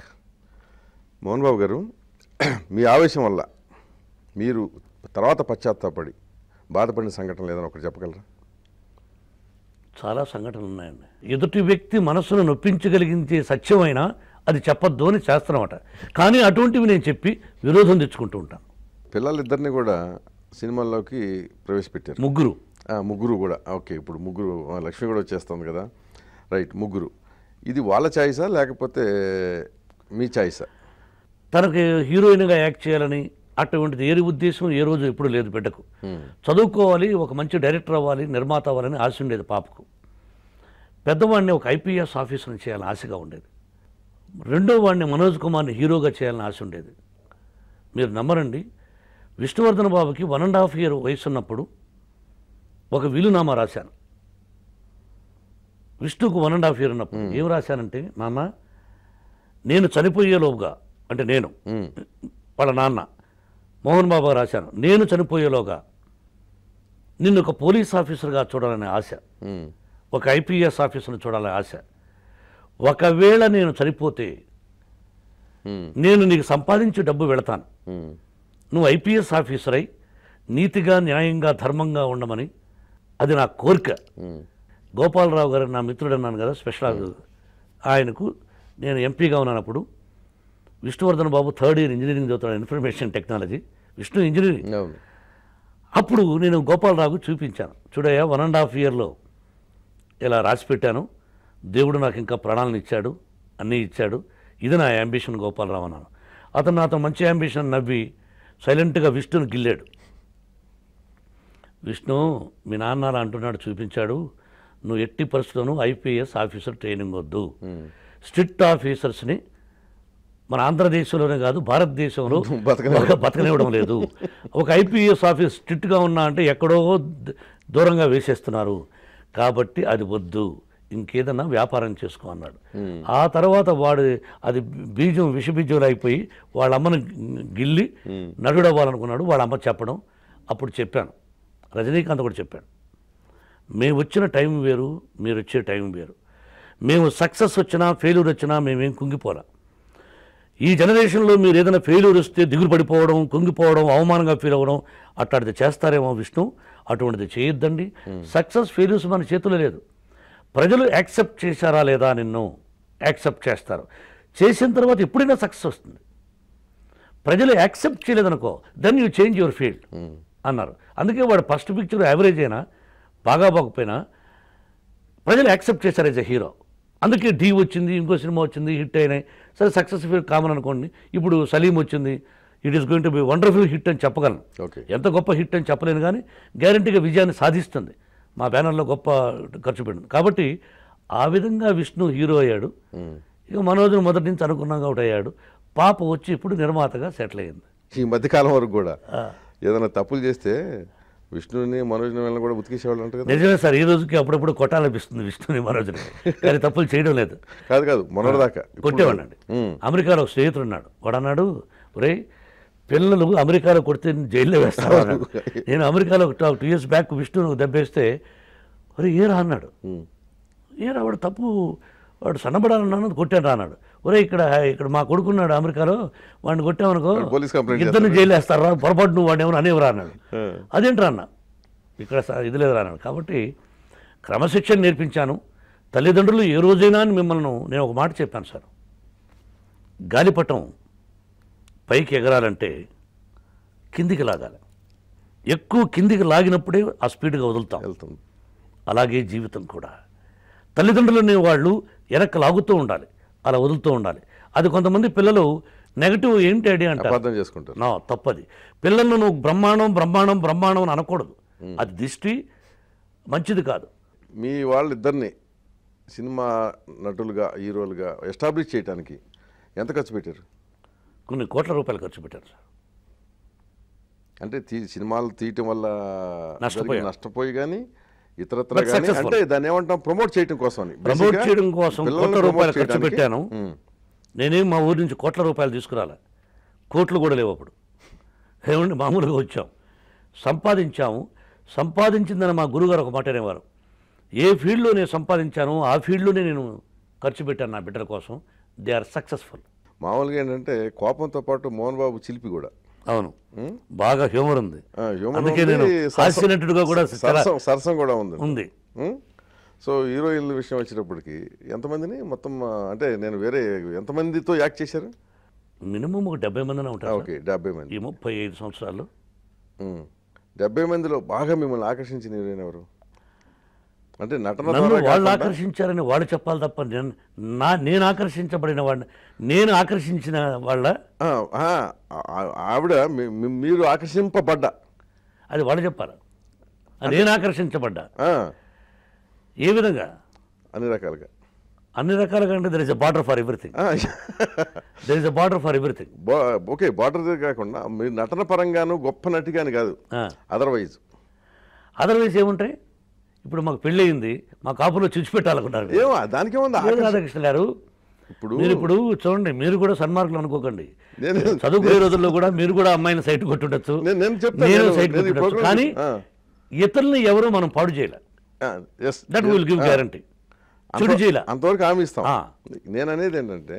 మోహన్ బాబు గారు మీ ఆవేశం వల్ల మీరు తర్వాత పశ్చాత్తాపడి బాధపడిన సంఘటనలు ఏదైనా ఒకటి చెప్పగలరా చాలా సంఘటనలు ఉన్నాయండి ఎదుటి వ్యక్తి మనసును నొప్పించగలిగించే సత్యమైన అది చెప్పద్దు అని చేస్తానమాట కానీ అటువంటివి నేను చెప్పి విరోధం తెచ్చుకుంటూ ఉంటాను పిల్లలిద్దరిని కూడా సినిమాల్లోకి ప్రవేశపెట్టారు ముగ్గురు ముగ్గురు కూడా ఓకే ఇప్పుడు ముగ్గురు లక్ష్మి కూడా వచ్చేస్తుంది కదా రైట్ ముగ్గురు ఇది వాళ్ళ ఛాయిసా లేకపోతే మీ ఛాయిసా తనకు హీరోయిన్గా యాక్ట్ చేయాలని అటువంటిది ఏ ఉద్దేశం ఏ రోజు ఎప్పుడు లేదు బిడ్డకు చదువుకోవాలి ఒక మంచి డైరెక్టర్ అవ్వాలి నిర్మాత అవ్వాలని ఆశ ఉండేది పాపకు పెద్దవాడిని ఒక ఐపీఎస్ ఆఫీసర్ని చేయాలని ఆశగా ఉండేది రెండో వాడిని మనోజ్ కుమార్ని హీరోగా చేయాలని ఆశ ఉండేది మీరు నమ్మరండి విష్ణువర్ధన్ బాబుకి వన్ అండ్ హాఫ్ ఇయర్ వయసు ఉన్నప్పుడు ఒక విలునామా రాశాను విష్ణుకు వన్ అండ్ హాఫ్ ఇయర్ ఉన్నప్పుడు ఏం రాశానంటే నాన్న నేను చనిపోయేలోపుగా అంటే నేను వాళ్ళ నాన్న మోహన్ బాబా రాశాను నేను చనిపోయేలోగా నిన్ను ఒక పోలీస్ ఆఫీసర్గా చూడాలనే ఆశ ఒక ఐపీఎస్ ఆఫీసర్ని చూడాలనే ఆశ ఒకవేళ నేను చనిపోతే నేను నీకు సంపాదించి డబ్బు వెళతాను నువ్వు ఐపీఎస్ ఆఫీసర్ అయి నీతిగా న్యాయంగా ధర్మంగా ఉండమని అది నా కోరిక గోపాలరావు గారు నా మిత్రుడు అన్నాను కదా స్పెషల్ ఆయనకు నేను ఎంపీగా ఉన్నానప్పుడు Vishnuvardhan Babu third year engineering చదువుతున్నాడు ఇన్ఫర్మేషన్ టెక్నాలజీ విష్ణు ఇంజనీరింగ్ అప్పుడు నేను గోపాలరావు చూపించాను చూడయ్య వన్ అండ్ హాఫ్ ఇయర్లో ఇలా రాసి పెట్టాను దేవుడు నాకు ఇంకా ప్రాణాలను ఇచ్చాడు అన్నీ ఇచ్చాడు ఇది నా అంబిషన్ గోపాలరావు అన్నాను అతను నాతో మంచి అంబిషన్ నవ్వి సైలెంట్గా విష్ణుని గిల్లాడు విష్ణు మీ నాన్న అలా అంటున్నాడు చూపించాడు నువ్వు ఎట్టి పరిస్థితులను ఐపీఎస్ ఆఫీసర్ ట్రైనింగ్ వద్దు స్ట్రిక్ట్ ఆఫీసర్స్ని మన ఆంధ్రదేశంలోనే కాదు భారతదేశంలో బతకనివ్వడం లేదు ఒక ఐపీఎస్ ఆఫీస్ స్ట్రిక్ట్గా ఉన్నా అంటే ఎక్కడో దూరంగా వేసేస్తున్నారు కాబట్టి అది వద్దు ఇంకేదన్నా వ్యాపారం చేసుకో అన్నాడు ఆ తర్వాత వాడు అది బీజం విషబీజం అయిపోయి వాళ్ళ అమ్మను గిల్లి నటుడు అవ్వాలనుకున్నాడు వాళ్ళ అమ్మ చెప్పడం అప్పుడు చెప్పాను రజనీకాంత్ కూడా చెప్పాను మేము వచ్చిన టైం వేరు మీరు వచ్చే టైం వేరు మేము సక్సెస్ వచ్చినా ఫెయిల్యూర్ వచ్చినా మేమేం కుంగిపోరా ఈ జనరేషన్లో మీరు ఏదైనా ఫెయిల్యూర్ వస్తే దిగులు పడిపోవడం కుంగిపోవడం అవమానంగా ఫీల్ అవ్వడం అట్లాంటిది చేస్తారేమో విష్ణు అటువంటిది చేయొద్దండి సక్సెస్ ఫెయిల్యూర్స్ మన చేతిలో లేదు ప్రజలు యాక్సెప్ట్ చేశారా లేదా నిన్ను యాక్సెప్ట్ చేస్తారు చేసిన తర్వాత ఎప్పుడైనా సక్సెస్ వస్తుంది ప్రజలు యాక్సెప్ట్ చేయలేదనుకో then you change your field అన్నారు అందుకే వాడు ఫస్ట్ పిక్చర్ యావరేజ్ అయినా బాగా బాగపోయినా ప్రజలు యాక్సెప్ట్ చేశారు యాజ్ హీరో అందుకే డీ వచ్చింది ఇంకో సినిమా వచ్చింది హిట్ అయినాయి సరే సక్సెస్ ఫీల్ కామన్ అనుకోండి ఇప్పుడు సలీం వచ్చింది it is going to be wonderful hit అని చెప్పగలను ఎంత గొప్ప హిట్ అని చెప్పలేను కానీ గ్యారంటీగా విజయాన్ని సాధిస్తుంది మా బ్యానర్లో గొప్ప ఖర్చు పెట్టింది కాబట్టి ఆ విధంగా విష్ణు హీరో అయ్యాడు ఇక మనోజ్ను మొదటి నుంచి అనుకున్నాం కాబట్టి అయ్యాడు పాప వచ్చి ఇప్పుడు నిర్మాతగా సెటిల్ అయింది ఈ మధ్యకాలం వరకు కూడా ఏదైనా తప్పులు చేస్తే విష్ణుని మనోజ్ని కూడా ఉతికేసేవాళ్ళు అంటారు నిజమే సార్ ఈ రోజుకి అప్పుడప్పుడు కొట్టాలనిపిస్తుంది విష్ణుని మనోజ్ని కానీ తప్పులు చేయడం లేదు కాదు కాదు మనోజ్ దాకా కొట్టేవాడండి అమెరికాలో ఒక స్నేహితుడు ఉన్నాడు వాడు అన్నాడు ఒరే పిల్లలు అమెరికాలో కొడితే జైల్లో వేస్తాను నేను అమెరికాలో ఒక టూ ఇయర్స్ బ్యాక్ విష్ణును దెబ్బేస్తే ఒరే ఏరా అన్నాడు ఏరా వాడు తప్పు వాడు సన్నబడాలన్నాను కొట్టాను అన్నాడు ఒరే ఇక్కడ ఇక్కడ మా కొడుకున్నాడు అమెరికాలో వాడిని కొట్టామనుకో ఇద్దరిని జైలు వేస్తారు రా పొరపాటు నువ్వు వాడు ఎవరు అనేవరా అన్నాడు అదేంట్రా అన్న ఇక్కడ ఇది లేదు అన్నాడు కాబట్టి క్రమశిక్షణ నేర్పించాను తల్లిదండ్రులు ఏ రోజైనా మిమ్మల్ని నేను ఒక మాట చెప్పాను సార్ గాలిపటం పైకి ఎగరాలంటే కిందికి లాగాలి ఎక్కువ కిందికి లాగినప్పుడే ఆ స్పీడ్గా వదులుతాం వెళ్తాం అలాగే జీవితం కూడా తల్లిదండ్రులనే వాళ్ళు వెనక్కి లాగుతూ ఉండాలి అలా వదులుతూ ఉండాలి అది కొంతమంది పిల్లలు నెగటివ్ ఏంటి అడి అంటే అర్థం చేసుకుంటారు నా తప్పది పిల్లలను నువ్వు బ్రహ్మాండం బ్రహ్మాండం బ్రహ్మాండం అని అనకూడదు అది దిష్టి మంచిది కాదు మీ వాళ్ళిద్దరిని సినిమా నటులుగా హీరోలుగా ఎస్టాబ్లిష్ చేయడానికి ఎంత ఖర్చు పెట్టారు కొన్ని కోట్ల రూపాయలు ఖర్చు పెట్టారు సార్ అంటే సినిమాలు తీయటం వల్ల నష్టపోయి నష్టపోయి కానీ ఇతరత్ర దాన్ని ఏమంటాం ప్రమోట్ చేయడం కోసం ప్రమోట్ చేయడం కోసం కోట్ల రూపాయలు ఖర్చు పెట్టాను నేనేం మా ఊరి నుంచి కోట్ల రూపాయలు తీసుకురాలే కోట్లు కూడా లేవు అప్పుడు ఏమండి మామూలుగా వచ్చాం సంపాదించాము సంపాదించిందని మా గురుగారు ఒక మాట అనేవారు ఏ ఫీల్డ్లో నేను సంపాదించాను ఆ ఫీల్డ్లోనే నేను ఖర్చు పెట్టాను నా బిడ్డల కోసం దే ఆర్ సక్సెస్ఫుల్ మామూలుగా ఏంటంటే కోపంతో పాటు మోహన్ బాబు చిలిపి కూడా అవును బాగా హ్యూమర్ ఉంది కూడా సరసం కూడా ఉంది ఉంది సో హీరోయిన్ల విషయం వచ్చేటప్పటికి ఎంతమందిని మొత్తం అంటే నేను వేరే ఎంతమందితో యాక్ట్ చేశారు మినిమం ఒక డెబ్బై మందిన ఉంటారు ఓకే డెబ్బై మంది ఈ ముప్పై ఐదు సంవత్సరాలు డెబ్బై మందిలో బాగా మిమ్మల్ని ఆకర్షించిన హీరోయిన్ ఎవరు అంటే నటన నన్ను వాళ్ళు ఆకర్షించారని వాళ్ళు చెప్పాలి తప్ప నేను నా నేను ఆకర్షించబడిన వాడిని నేను ఆకర్షించిన వాళ్ళ ఆవిడ మీరు ఆకర్షింపబడ్డా అది వాళ్ళు చెప్పారు నేను ఆకర్షించబడ్డా ఏ విధంగా అన్ని రకాలుగా అన్ని రకాలుగా అంటే there is a border for everything there is a border for everything okay border కాకుండా మీరు నటన పరంగాను గొప్ప నటిగాని కాదు అదర్వైజ్ అదర్వైజ్ ఏముంటాయి ఇప్పుడు మాకు పెళ్ళి అయింది మా కాపులో చూచిపెట్టాలనుకున్నారు ఏమో దానికి రాధాకృష్ణ గారు ఇప్పుడు మీరు ఇప్పుడు చూడండి మీరు కూడా సన్మార్కులు అనుకోకండి చదువుకునే రోజుల్లో కూడా మీరు కూడా అమ్మాయిని సైట్ కొట్టుండొచ్చు నేను సైట్ కొట్టుండొచ్చు కానీ ఇతరుల్ని ఎవరు మనం పాడు చేయాలి దట్ విల్ గ్యారంటీ చెడు చేయలే అంతవరకు హామీ ఇస్తాం నేను అనేది ఏంటంటే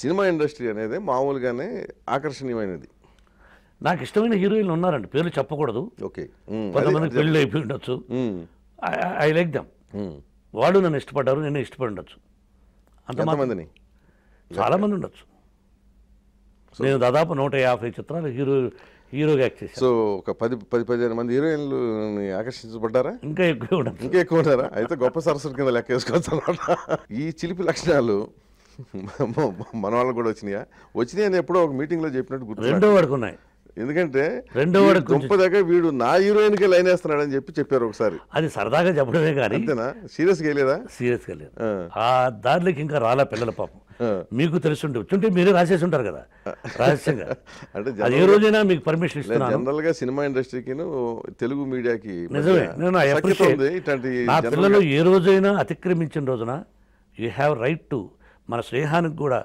సినిమా ఇండస్ట్రీ అనేది మామూలుగానే ఆకర్షణీయమైనది నాకు ఇష్టమైన హీరోయిన్లు ఉన్నారండి పేర్లు చెప్పకూడదు ఓకే కొంతమందికి పెళ్ళి అయిపోయి ఉండొచ్చు ఐ లైక్ దమ్ వాళ్ళు నన్ను ఇష్టపడ్డారు నేను ఇష్టపడి ఉండొచ్చు అంతమందిని చాలామంది ఉండొచ్చు నేను దాదాపు నూట యాభై చిత్రాలు హీరో హీరోగా యాక్ట్ చేశాను సో ఒక పది పది పదిహేను మంది హీరోయిన్లు ఆకర్షించబడ్డారా ఇంకా ఎక్కువ ఇంకా ఎక్కువ ఉంటారా అయితే గొప్ప సరస్వతి కింద లెక్క వేసుకోవచ్చు అనమాట ఈ చిలిపి లక్షణాలు మన వాళ్ళకు కూడా వచ్చినాయా వచ్చినాయి అని ఎప్పుడో ఒక మీటింగ్లో చెప్పినట్టు గుర్తు రెండో వాడుకున్నాయి ఎందుకంటే రెండో గొప్ప దాకా వీడు నా హీరోయిన్ కి లైన్ వేస్తున్నాడు అని చెప్పి చెప్పారు ఒకసారి అది సరదాగా చెప్పడమే కానీ అంతేనా సీరియస్ గా లేదా సీరియస్ గా లేదు ఆ దారిలోకి ఇంకా రాలా పిల్లల పాపం మీకు తెలిసి ఉంటే మీరే రాసేసి ఉంటారు కదా రహస్యంగా అంటే అది ఏ రోజైనా మీకు పర్మిషన్ ఇస్తున్నాను జనరల్ గా సినిమా ఇండస్ట్రీకి తెలుగు మీడియాకి నిజమే నేను నా పిల్లలు ఏ రోజైనా అతిక్రమించిన రోజున యూ హ్యావ్ రైట్ టు మన స్నేహానికి కూడా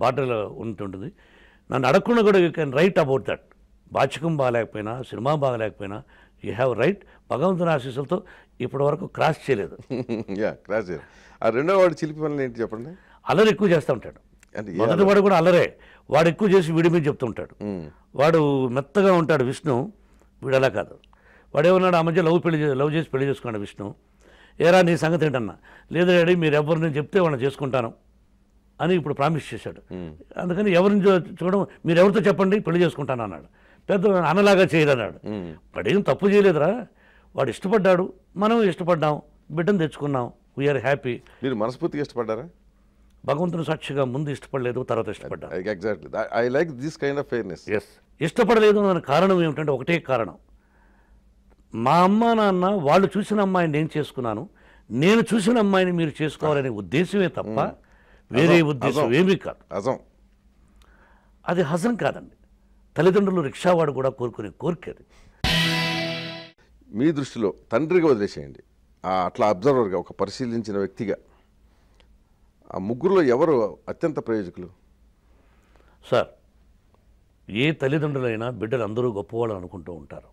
బార్డర్లో ఉంటుంటుంది నన్ను అడగకుండా కూడా you can write about that బాచకం బాగాలేకపోయినా సినిమా బాగాలేకపోయినా యూ హ్యావ్ రైట్ భగవంతుని ఆశీస్సులతో ఇప్పటి వరకు క్రాస్ చేయలేదు క్రాస్ చేయలేదు ఆ రెండో వాడు చిలిపి పనులు ఏంటి చెప్పండి అల్లరి ఎక్కువ చేస్తూ ఉంటాడు మొదటి వాడు కూడా అల్లరే వాడు ఎక్కువ చేసి వీడి మీద చెప్తుంటాడు వాడు మెత్తగా ఉంటాడు విష్ణు వీడు అలా కాదు వాడు ఏమన్నాడు ఆ మధ్య లవ్ పెళ్లి లవ్ చేసి పెళ్లి చేసుకున్నాడు విష్ణు ఏరా నీ సంగతి ఏంటన్నా లేదు రెడీ మీరు నేను చెప్తే వాళ్ళని చేసుకుంటాను అని ఇప్పుడు ప్రామిస్ చేశాడు అందుకని ఎవరిని చూడడం మీరు ఎవరితో చెప్పండి పెళ్లి చేసుకుంటాను అన్నాడు పెద్ద అనలాగా చేయడన్నాడు వాడు ఏం తప్పు చేయలేదురా వాడు ఇష్టపడ్డాడు మనం ఇష్టపడ్డాం బిడ్డను తెచ్చుకున్నాం వీఆర్ హ్యాపీ మీరు మనస్ఫూర్తిగా ఇష్టపడ్డారా భగవంతుని సాక్షిగా ముందు ఇష్టపడలేదు తర్వాత ఇష్టపడ్డా ఐ లైక్ ఫేర్నెస్ ఇష్టపడలేదు అన్న కారణం ఏమిటంటే ఒకటే కారణం మా అమ్మ నాన్న వాళ్ళు చూసిన అమ్మాయిని నేను చేసుకున్నాను నేను చూసిన అమ్మాయిని మీరు చేసుకోవాలనే ఉద్దేశమే తప్ప వేరే ఉద్దేశం ఏమీ కాదు అజం అది హజం కాదండి తల్లిదండ్రులు రిక్షావాడు కూడా కోరుకునే కోరికది మీ దృష్టిలో తండ్రిగా వదిలేసేయండి అట్లా అబ్జర్వర్గా ఒక పరిశీలించిన వ్యక్తిగా ఆ ముగ్గురులో ఎవరు అత్యంత ప్రయోజకులు సార్ ఏ తల్లిదండ్రులైనా బిడ్డలు అందరూ గొప్పవాళ్ళు అనుకుంటూ ఉంటారు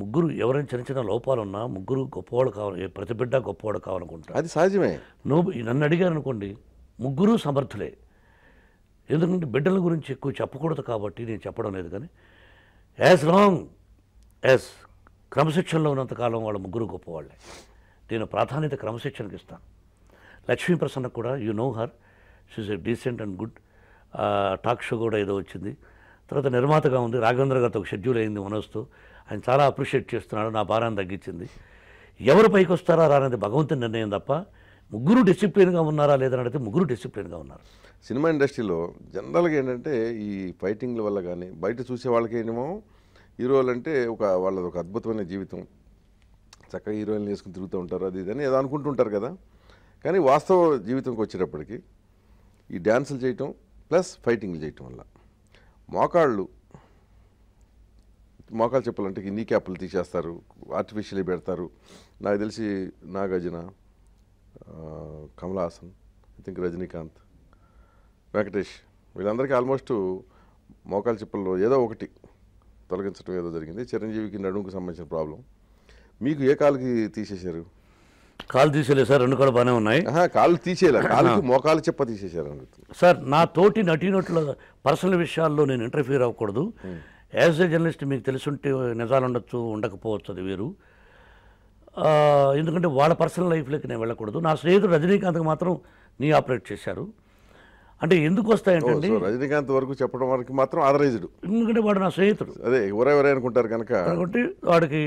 ముగ్గురు ఎవరైనా చిన్న చిన్న లోపాలున్నా ముగ్గురు గొప్పవాడు కావాలి ప్రతి బిడ్డ గొప్పవాడు కావాలనుకుంటారు అది సహజమే నువ్వు నన్ను అడిగారు అనుకోండి ముగ్గురు సమర్థులే ఎందుకంటే బిడ్డల గురించి ఎక్కువ చెప్పకూడదు కాబట్టి నేను చెప్పడం లేదు కానీ యాజ్ లాంగ్ యాజ్ క్రమశిక్షణలో ఉన్నంతకాలం వాళ్ళ ముగ్గురు గొప్పవాళ్ళే నేను ప్రాధాన్యత క్రమశిక్షణకి ఇస్తాను లక్ష్మీ ప్రసన్న కూడా you know her she's a decent and good talk show కూడా ఏదో వచ్చింది తర్వాత నిర్మాతగా ఉంది రాఘవేంద్ర గారితో ఒక షెడ్యూల్ అయింది మనోస్తూ ఆయన చాలా అప్రిషియేట్ చేస్తున్నాడు నా భారాన్ని తగ్గించింది ఎవరు పైకి వస్తారా రానేది భగవంతుని నిర్ణయం తప్ప ముగ్గురు డిసిప్లిన్గా ఉన్నారా లేదని అడిగితే ముగ్గురు డిసిప్లిన్గా ఉన్నారు సినిమా ఇండస్ట్రీలో జనరల్గా ఏంటంటే ఈ ఫైటింగ్ల వల్ల కానీ బయట చూసే వాళ్ళకి ఏమో హీరోలు అంటే ఒక వాళ్ళది ఒక అద్భుతమైన జీవితం చక్కగా హీరోయిన్లు వేసుకుని తిరుగుతూ ఉంటారు అది ఇదని ఏదో అనుకుంటుంటారు కదా కానీ వాస్తవ జీవితంకి వచ్చేటప్పటికి ఈ డ్యాన్సులు చేయటం ప్లస్ ఫైటింగ్లు చేయటం వల్ల మోకాళ్ళు మోకాలు చెప్పాలంటే అంటే నీ తీసేస్తారు ఆర్టిఫిషియల్ పెడతారు నాకు తెలిసి నాగార్జున కమలాసన్ ఐ థింక్ రజనీకాంత్ వెంకటేష్ వీళ్ళందరికీ ఆల్మోస్ట్ మోకాలు చెప్పల్లో ఏదో ఒకటి తొలగించడం ఏదో జరిగింది చిరంజీవికి నడుముకు సంబంధించిన ప్రాబ్లం మీకు ఏ కాలుకి తీసేశారు కాలు తీసేలేదు సార్ రెండు కూడా బాగానే ఉన్నాయి కాలు తీసేలా కాలుకి మోకాలు చెప్ప తీసేశారు సార్ నా తోటి నటీనటుల పర్సనల్ విషయాల్లో నేను ఇంటర్ఫీర్ అవ్వకూడదు యాజ్ ఎ జర్నలిస్ట్ మీకు తెలుసుంటే నిజాలు ఉండొచ్చు ఉండకపోవచ్చు అది వేరు ఎందుకంటే వాళ్ళ పర్సనల్ లైఫ్లోకి నేను వెళ్ళకూడదు నా స్నేహితుడు రజనీకాంత్కి మాత్రం నీ ఆపరేట్ చేశారు అంటే ఎందుకు వస్తాయంటే రజనీకాంత్ వరకు చెప్పడం వరకు మాత్రం ఆథరైజ్డ్ ఎందుకంటే వాడు నా స్నేహితుడు అదే ఎవరెవరే అనుకుంటారు కనుక కాబట్టి వాడికి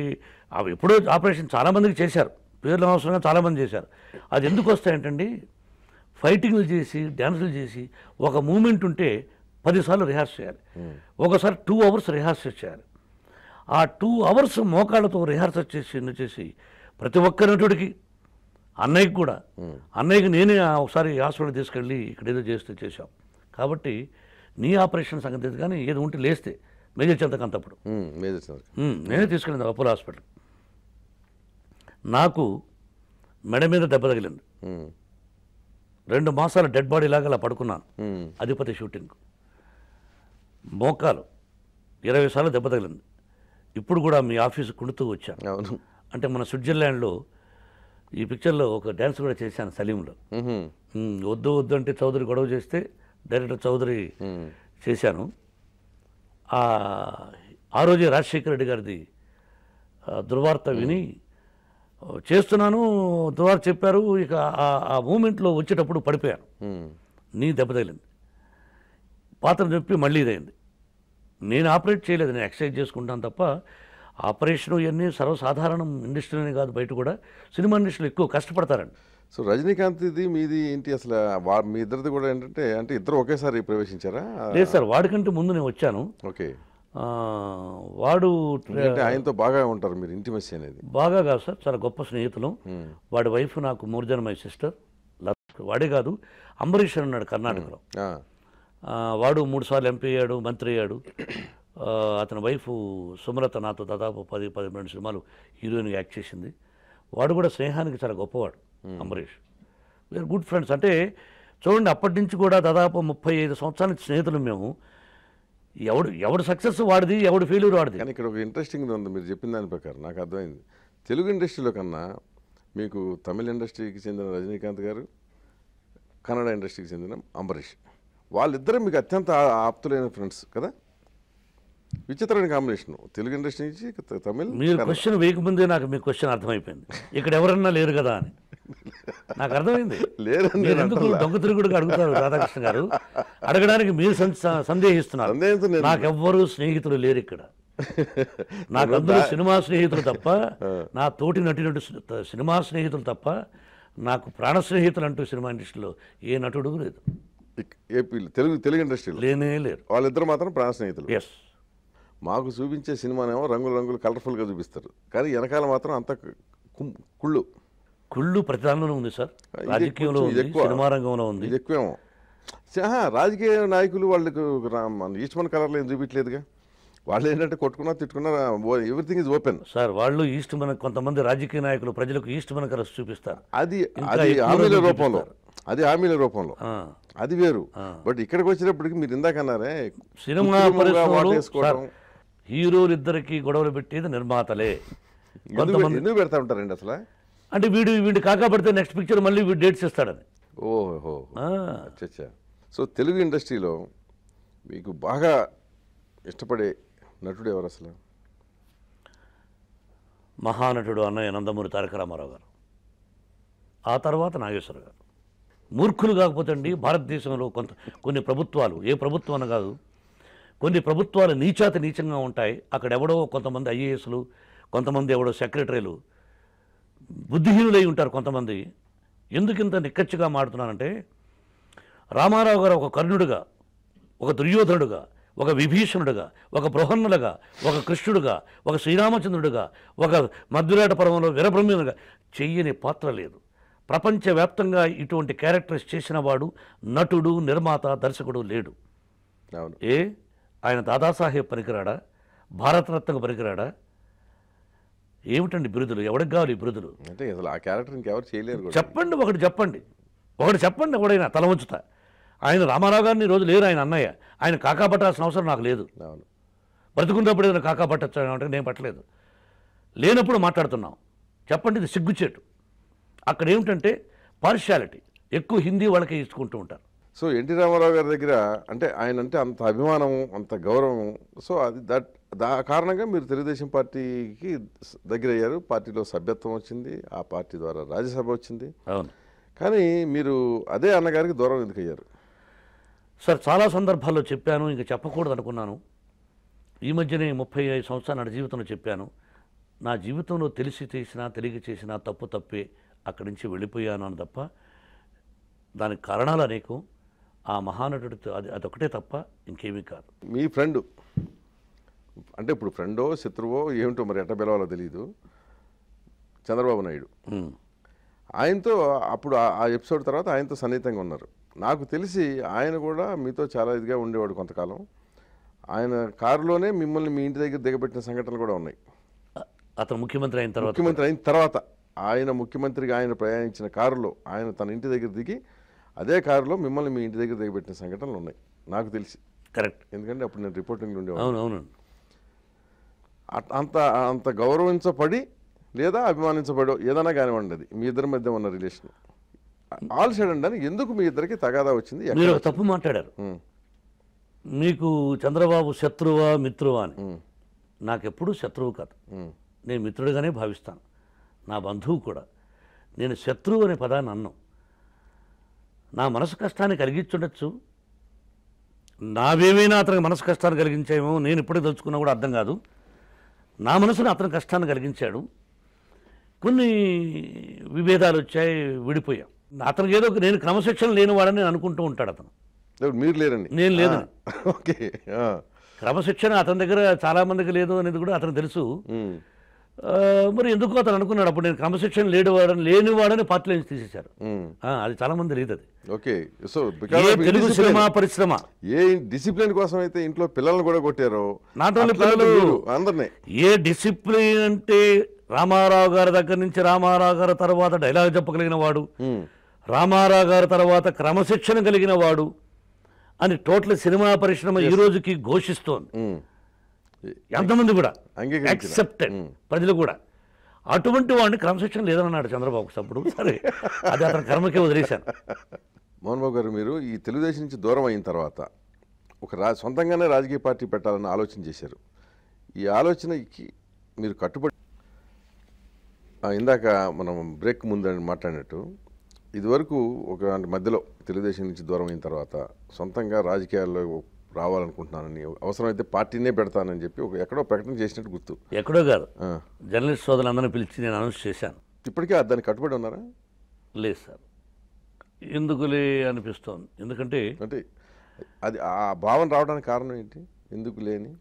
అవి ఎప్పుడో ఆపరేషన్ చాలామందికి చేశారు పేర్లు అవసరంగా చాలామంది చేశారు అది ఎందుకు వస్తాయంటండి ఫైటింగ్లు చేసి డ్యాన్సులు చేసి ఒక మూమెంట్ ఉంటే పదిసార్లు రిహార్స్ చేయాలి ఒకసారి టూ అవర్స్ రిహార్స్ చేయాలి ఆ టూ అవర్స్ మోకాళ్ళతో రిహార్స్ చేసి చేసి ప్రతి ఒక్క నటుడికి అన్నయ్యకి కూడా అన్నయ్యకి నేనే ఒకసారి హాస్పిటల్ తీసుకెళ్ళి ఇక్కడ ఏదో చేస్తే చేశాం కాబట్టి నీ ఆపరేషన్ సంగతి కానీ ఏదో ఉంటే లేస్తే మేజర్ చంద్రకి అంతప్పుడు నేనే తీసుకెళ్ళింది అపోలో హాస్పిటల్ నాకు మెడ మీద దెబ్బ తగిలింది రెండు మాసాలు డెడ్ బాడీ లాగా అలా పడుకున్నాను అధిపతి షూటింగ్ మోకాలు ఇరవై సార్లు దెబ్బ తగిలింది ఇప్పుడు కూడా మీ ఆఫీస్ కుడుతూ వచ్చాను అంటే మన స్విట్జర్లాండ్లో ఈ పిక్చర్లో ఒక డ్యాన్స్ కూడా చేశాను సలీంలో వద్దు వద్దు అంటే చౌదరి గొడవ చేస్తే డైరెక్టర్ చౌదరి చేశాను ఆ రోజే రాజశేఖర రెడ్డి గారిది దుర్వార్త విని చేస్తున్నాను దుర్వార్త చెప్పారు ఇక ఆ మూమెంట్లో వచ్చేటప్పుడు పడిపోయాను నీ దెబ్బ తగిలింది పాత్ర చెప్పి మళ్ళీ ఇదైంది నేను ఆపరేట్ చేయలేదు నేను ఎక్సైజ్ చేసుకుంటాను తప్ప ఆపరేషన్ ఇవన్నీ సర్వసాధారణం ఇండస్ట్రీనే కాదు బయట కూడా సినిమా ఇండస్ట్రీలో ఎక్కువ కష్టపడతారండి సో రజనీకాంత్ ఇది మీది ఏంటి అసలు మీ ఇద్దరిది కూడా ఏంటంటే అంటే ఇద్దరు ఒకేసారి ప్రవేశించారా లేదు సార్ వాడికంటే ముందు నేను వచ్చాను ఓకే వాడు ఆయనతో బాగా ఉంటారు మీరు ఇంటిమసీ అనేది బాగా కాదు సార్ చాలా గొప్ప స్నేహితులు వాడి వైఫ్ నాకు మూర్జన్ మై సిస్టర్ వాడే కాదు అంబరీష్ అన్నాడు కర్ణాటకలో వాడు మూడు సార్లు ఎంపీ అయ్యాడు మంత్రి అయ్యాడు అతని వైఫ్ సుమలత నాతో దాదాపు పది పది పదిహేను సినిమాలు హీరోయిన్గా యాక్ట్ చేసింది వాడు కూడా స్నేహానికి చాలా గొప్పవాడు అంబరీష్ వీఆర్ గుడ్ ఫ్రెండ్స్ అంటే చూడండి అప్పటి నుంచి కూడా దాదాపు ముప్పై ఐదు సంవత్సరాల స్నేహితులు మేము ఎవడు ఎవడు సక్సెస్ వాడిది ఎవడు ఫెయిల్యూర్ వాడిది కానీ ఇక్కడ ఒక ఇంట్రెస్టింగ్ ఉంది మీరు చెప్పిన దాని ప్రకారం నాకు అర్థమైంది తెలుగు ఇండస్ట్రీలో కన్నా మీకు తమిళ ఇండస్ట్రీకి చెందిన రజనీకాంత్ గారు కన్నడ ఇండస్ట్రీకి చెందిన అంబరీష్ వాళ్ళిద్దరూ మీకు అత్యంత ఆప్తులైన ఫ్రెండ్స్ కదా విచిత్రమైన కాంబినేషన్ తెలుగు ఇండస్ట్రీ నుంచి తమిళ మీరు క్వశ్చన్ వేయకముందే నాకు మీ క్వశ్చన్ అర్థమైపోయింది ఇక్కడ ఎవరన్నా లేరు కదా అని నాకు అర్థమైంది లేరు ఎందుకు దొంగ తిరుగుడు అడుగుతారు రాధాకృష్ణ గారు అడగడానికి మీరు సందేహిస్తున్నారు ఎవ్వరు స్నేహితులు లేరు ఇక్కడ నాకు అందరూ సినిమా స్నేహితులు తప్ప నా తోటి నటినటు సినిమా స్నేహితులు తప్ప నాకు ప్రాణ స్నేహితులు అంటూ సినిమా ఇండస్ట్రీలో ఏ నటుడు లేదు ఏపీలో తెలుగు తెలుగు ఇండస్ట్రీలో లేనే లేరు వాళ్ళిద్దరు మాత్రం ప్రాణ స్నేహితులు ఎస్ మాకు చూపించే సినిమానేమో రంగులు రంగులు కలర్ఫుల్గా చూపిస్తారు కానీ వెనకాల మాత్రం అంత కుళ్ళు కుళ్ళు ప్రతిదానిలోనే ఉంది సార్ రాజకీయంలో సినిమా రంగంలో ఉంది ఎక్కువేమో రాజకీయ నాయకులు వాళ్ళకు ఈస్ట్మన్ కలర్లో ఏం చూపించలేదుగా వాళ్ళు ఏంటంటే కొట్టుకున్నా తిట్టుకున్నా ఎవ్రీథింగ్ ఇస్ ఓపెన్ సార్ వాళ్ళు ఈస్ట్ మన కొంతమంది రాజకీయ నాయకులు ప్రజలకు ఈస్ట్ మన కలర్స్ చూపిస్తారు అది అది హామీల రూపంలో అది హామీల రూపంలో అది వేరు బట్ ఇక్కడికి వచ్చినప్పటికి మీరు ఇందాక అన్నారే సినిమా హీరోలు ఇద్దరికి గొడవలు పెట్టేది నిర్మాతలే ఎందుకు పెడతా ఉంటారండి అసలు అంటే వీడు వీడు కాకపడితే నెక్స్ట్ పిక్చర్ మళ్ళీ వీడు డేట్స్ ఇస్తాడని ఓహో అచ్చా సో తెలుగు ఇండస్ట్రీలో మీకు బాగా ఇష్టపడే నటుడు ఎవరు అసలు మహానటుడు అన్నయ్య నందమూరి తారక రామారావు గారు ఆ తర్వాత నాగేశ్వర గారు మూర్ఖులు కాకపోతండి భారతదేశంలో కొంత కొన్ని ప్రభుత్వాలు ఏ ప్రభుత్వం అని కాదు కొన్ని ప్రభుత్వాలు నీచాత నీచంగా ఉంటాయి అక్కడ ఎవడో కొంతమంది ఐఏఎస్లు కొంతమంది ఎవడో సెక్రటరీలు బుద్ధిహీనులై ఉంటారు కొంతమంది ఎందుకింత నిక్కచ్చిగా మాడుతున్నానంటే రామారావు గారు ఒక కర్ణుడుగా ఒక దుర్యోధనుడుగా ఒక విభీషణుడుగా ఒక బృహన్నుడుగా ఒక కృష్ణుడుగా ఒక శ్రీరామచంద్రుడుగా ఒక మధ్యరాట పర్వంలో వీరబ్రహ్మణుడుగా చెయ్యని పాత్ర లేదు ప్రపంచవ్యాప్తంగా ఇటువంటి క్యారెక్టర్స్ చేసిన వాడు నటుడు నిర్మాత దర్శకుడు లేడు ఏ ఆయన దాదాసాహెబ్ పనికిరాడా భారతరత్నకు పనికిరాడా ఏమిటండి బిరుదులు ఎవడికి కావాలి ఈ బిరుదులు క్యారెక్టర్ చేయలేరు చెప్పండి ఒకటి చెప్పండి ఒకటి చెప్పండి ఎవడైనా తల ఉంచుత ఆయన రామారావు గారిని రోజు లేరు ఆయన అన్నయ్య ఆయన కాకా పట్టాల్సిన అవసరం నాకు లేదు బ్రతుకున్నప్పుడు ఏదైనా కాకా పట్టచ్చు అంటే నేను పట్టలేదు లేనప్పుడు మాట్లాడుతున్నాం చెప్పండి ఇది సిగ్గుచేటు అక్కడ ఏమిటంటే పార్షియాలిటీ ఎక్కువ హిందీ వాళ్ళకే ఇచ్చుకుంటూ ఉంటారు సో ఎన్టీ రామారావు గారి దగ్గర అంటే ఆయన అంటే అంత అభిమానం అంత గౌరవం సో అది దట్ దా కారణంగా మీరు తెలుగుదేశం పార్టీకి దగ్గర అయ్యారు పార్టీలో సభ్యత్వం వచ్చింది ఆ పార్టీ ద్వారా రాజ్యసభ వచ్చింది అవును కానీ మీరు అదే అన్నగారికి దూరం ఎందుకు అయ్యారు సార్ చాలా సందర్భాల్లో చెప్పాను ఇంకా చెప్పకూడదు అనుకున్నాను ఈ మధ్యనే ముప్పై ఐదు సంవత్సరాలు నా జీవితంలో చెప్పాను నా జీవితంలో తెలిసి చేసినా తెలియ చేసినా తప్పు తప్పే అక్కడి నుంచి వెళ్ళిపోయాను అని తప్ప దానికి కారణాలు అనేకం ఆ మహానటుడితో అది అదొకటే తప్ప ఇంకేమీ కాదు మీ ఫ్రెండ్ అంటే ఇప్పుడు ఫ్రెండో శత్రువో ఏమిటో మరి ఎట్ట పిలవాలో తెలియదు చంద్రబాబు నాయుడు ఆయనతో అప్పుడు ఆ ఎపిసోడ్ తర్వాత ఆయనతో సన్నిహితంగా ఉన్నారు నాకు తెలిసి ఆయన కూడా మీతో చాలా ఇదిగా ఉండేవాడు కొంతకాలం ఆయన కారులోనే మిమ్మల్ని మీ ఇంటి దగ్గర దిగబెట్టిన సంఘటనలు కూడా ఉన్నాయి అతను ముఖ్యమంత్రి అయిన తర్వాత ముఖ్యమంత్రి అయిన తర్వాత ఆయన ముఖ్యమంత్రిగా ఆయన ప్రయాణించిన కారులో ఆయన తన ఇంటి దగ్గర దిగి అదే కారులో మిమ్మల్ని మీ ఇంటి దగ్గర దిగబెట్టిన సంఘటనలు ఉన్నాయి నాకు తెలిసి కరెక్ట్ ఎందుకంటే అప్పుడు నేను రిపోర్టింగ్ ఉండేవాడు అవును అంత అంత గౌరవించబడి లేదా అభిమానించబడో ఏదైనా కానివ్వండి అది మీ ఇద్దరి మధ్య ఉన్న రిలేషన్ ఆల్ సడన్ ఎందుకు మీ ఇద్దరికి తగాదా వచ్చింది మీరు తప్పు మాట్లాడారు మీకు చంద్రబాబు శత్రువా మిత్రువా అని నాకెప్పుడు శత్రువు కాదు నేను మిత్రుడిగానే భావిస్తాను నా బంధువు కూడా నేను శత్రువు అనే పదాన్ని అన్నం నా మనసు కష్టాన్ని కలిగించుండొచ్చు నావేమైనా అతనికి మనసు కష్టాన్ని కలిగించామో నేను ఇప్పుడే తలుచుకున్నా కూడా అర్థం కాదు నా మనసును అతని కష్టాన్ని కలిగించాడు కొన్ని విభేదాలు వచ్చాయి విడిపోయాం అతనికి ఏదో నేను క్రమశిక్షణ లేనివాడని అనుకుంటూ ఉంటాడు అతను మీరు లేదండి నేను లేదు ఓకే క్రమశిక్షణ అతని దగ్గర చాలామందికి లేదు అనేది కూడా అతను తెలుసు మరి ఎందుకో అతను అనుకున్నాడు అప్పుడు నేను క్రమశిక్షణ లేనివాడని లేనివాడని పార్టీలో నుంచి తీసేశారు అది చాలా మంది లేదు అది ఓకే సో తెలుగు సినిమా పరిశ్రమ ఏ డిసిప్లిన్ కోసం అయితే ఇంట్లో పిల్లల్ని కూడా కొట్టారు నాట్ ఓన్లీ పిల్లలు అందరినీ ఏ డిసిప్లిన్ అంటే రామారావు గారి దగ్గర నుంచి రామారావు గారి తర్వాత డైలాగ్ చెప్పగలిగిన వాడు రామారావు గారి తర్వాత క్రమశిక్షణ కలిగిన వాడు అని టోటల్ సినిమా పరిశ్రమ ఈ రోజుకి ఘోషిస్తోంది ఎంతమంది కూడా యాక్సెప్టెడ్ ప్రజలు కూడా అటువంటి వాడిని క్రమశిక్షణ లేదన్నాడు చంద్రబాబు అప్పుడు సరే అది అతని కర్మకే వదిలేశాను మోహన్ బాబు గారు మీరు ఈ తెలుగుదేశం నుంచి దూరం అయిన తర్వాత ఒక రా సొంతంగానే రాజకీయ పార్టీ పెట్టాలని ఆలోచన చేశారు ఈ ఆలోచనకి మీరు కట్టుబడి ఇందాక మనం బ్రేక్ ముందని మాట్లాడినట్టు ఇదివరకు ఒక మధ్యలో తెలుగుదేశం నుంచి దూరం అయిన తర్వాత సొంతంగా రాజకీయాల్లో రావాలనుకుంటున్నానని అవసరమైతే పార్టీనే పెడతానని చెప్పి ఒక ఎక్కడో ప్రకటన చేసినట్టు గుర్తు ఎక్కడో కాదు జర్నలిస్ట్ సోదరులందరినీ పిలిచి నేను అనౌన్స్ చేశాను ఇప్పటికే దాన్ని కట్టుబడి ఉన్నారా లేదు సార్ ఎందుకులే అనిపిస్తోంది ఎందుకంటే అంటే అది ఆ భావన రావడానికి కారణం ఏంటి ఎందుకు లేని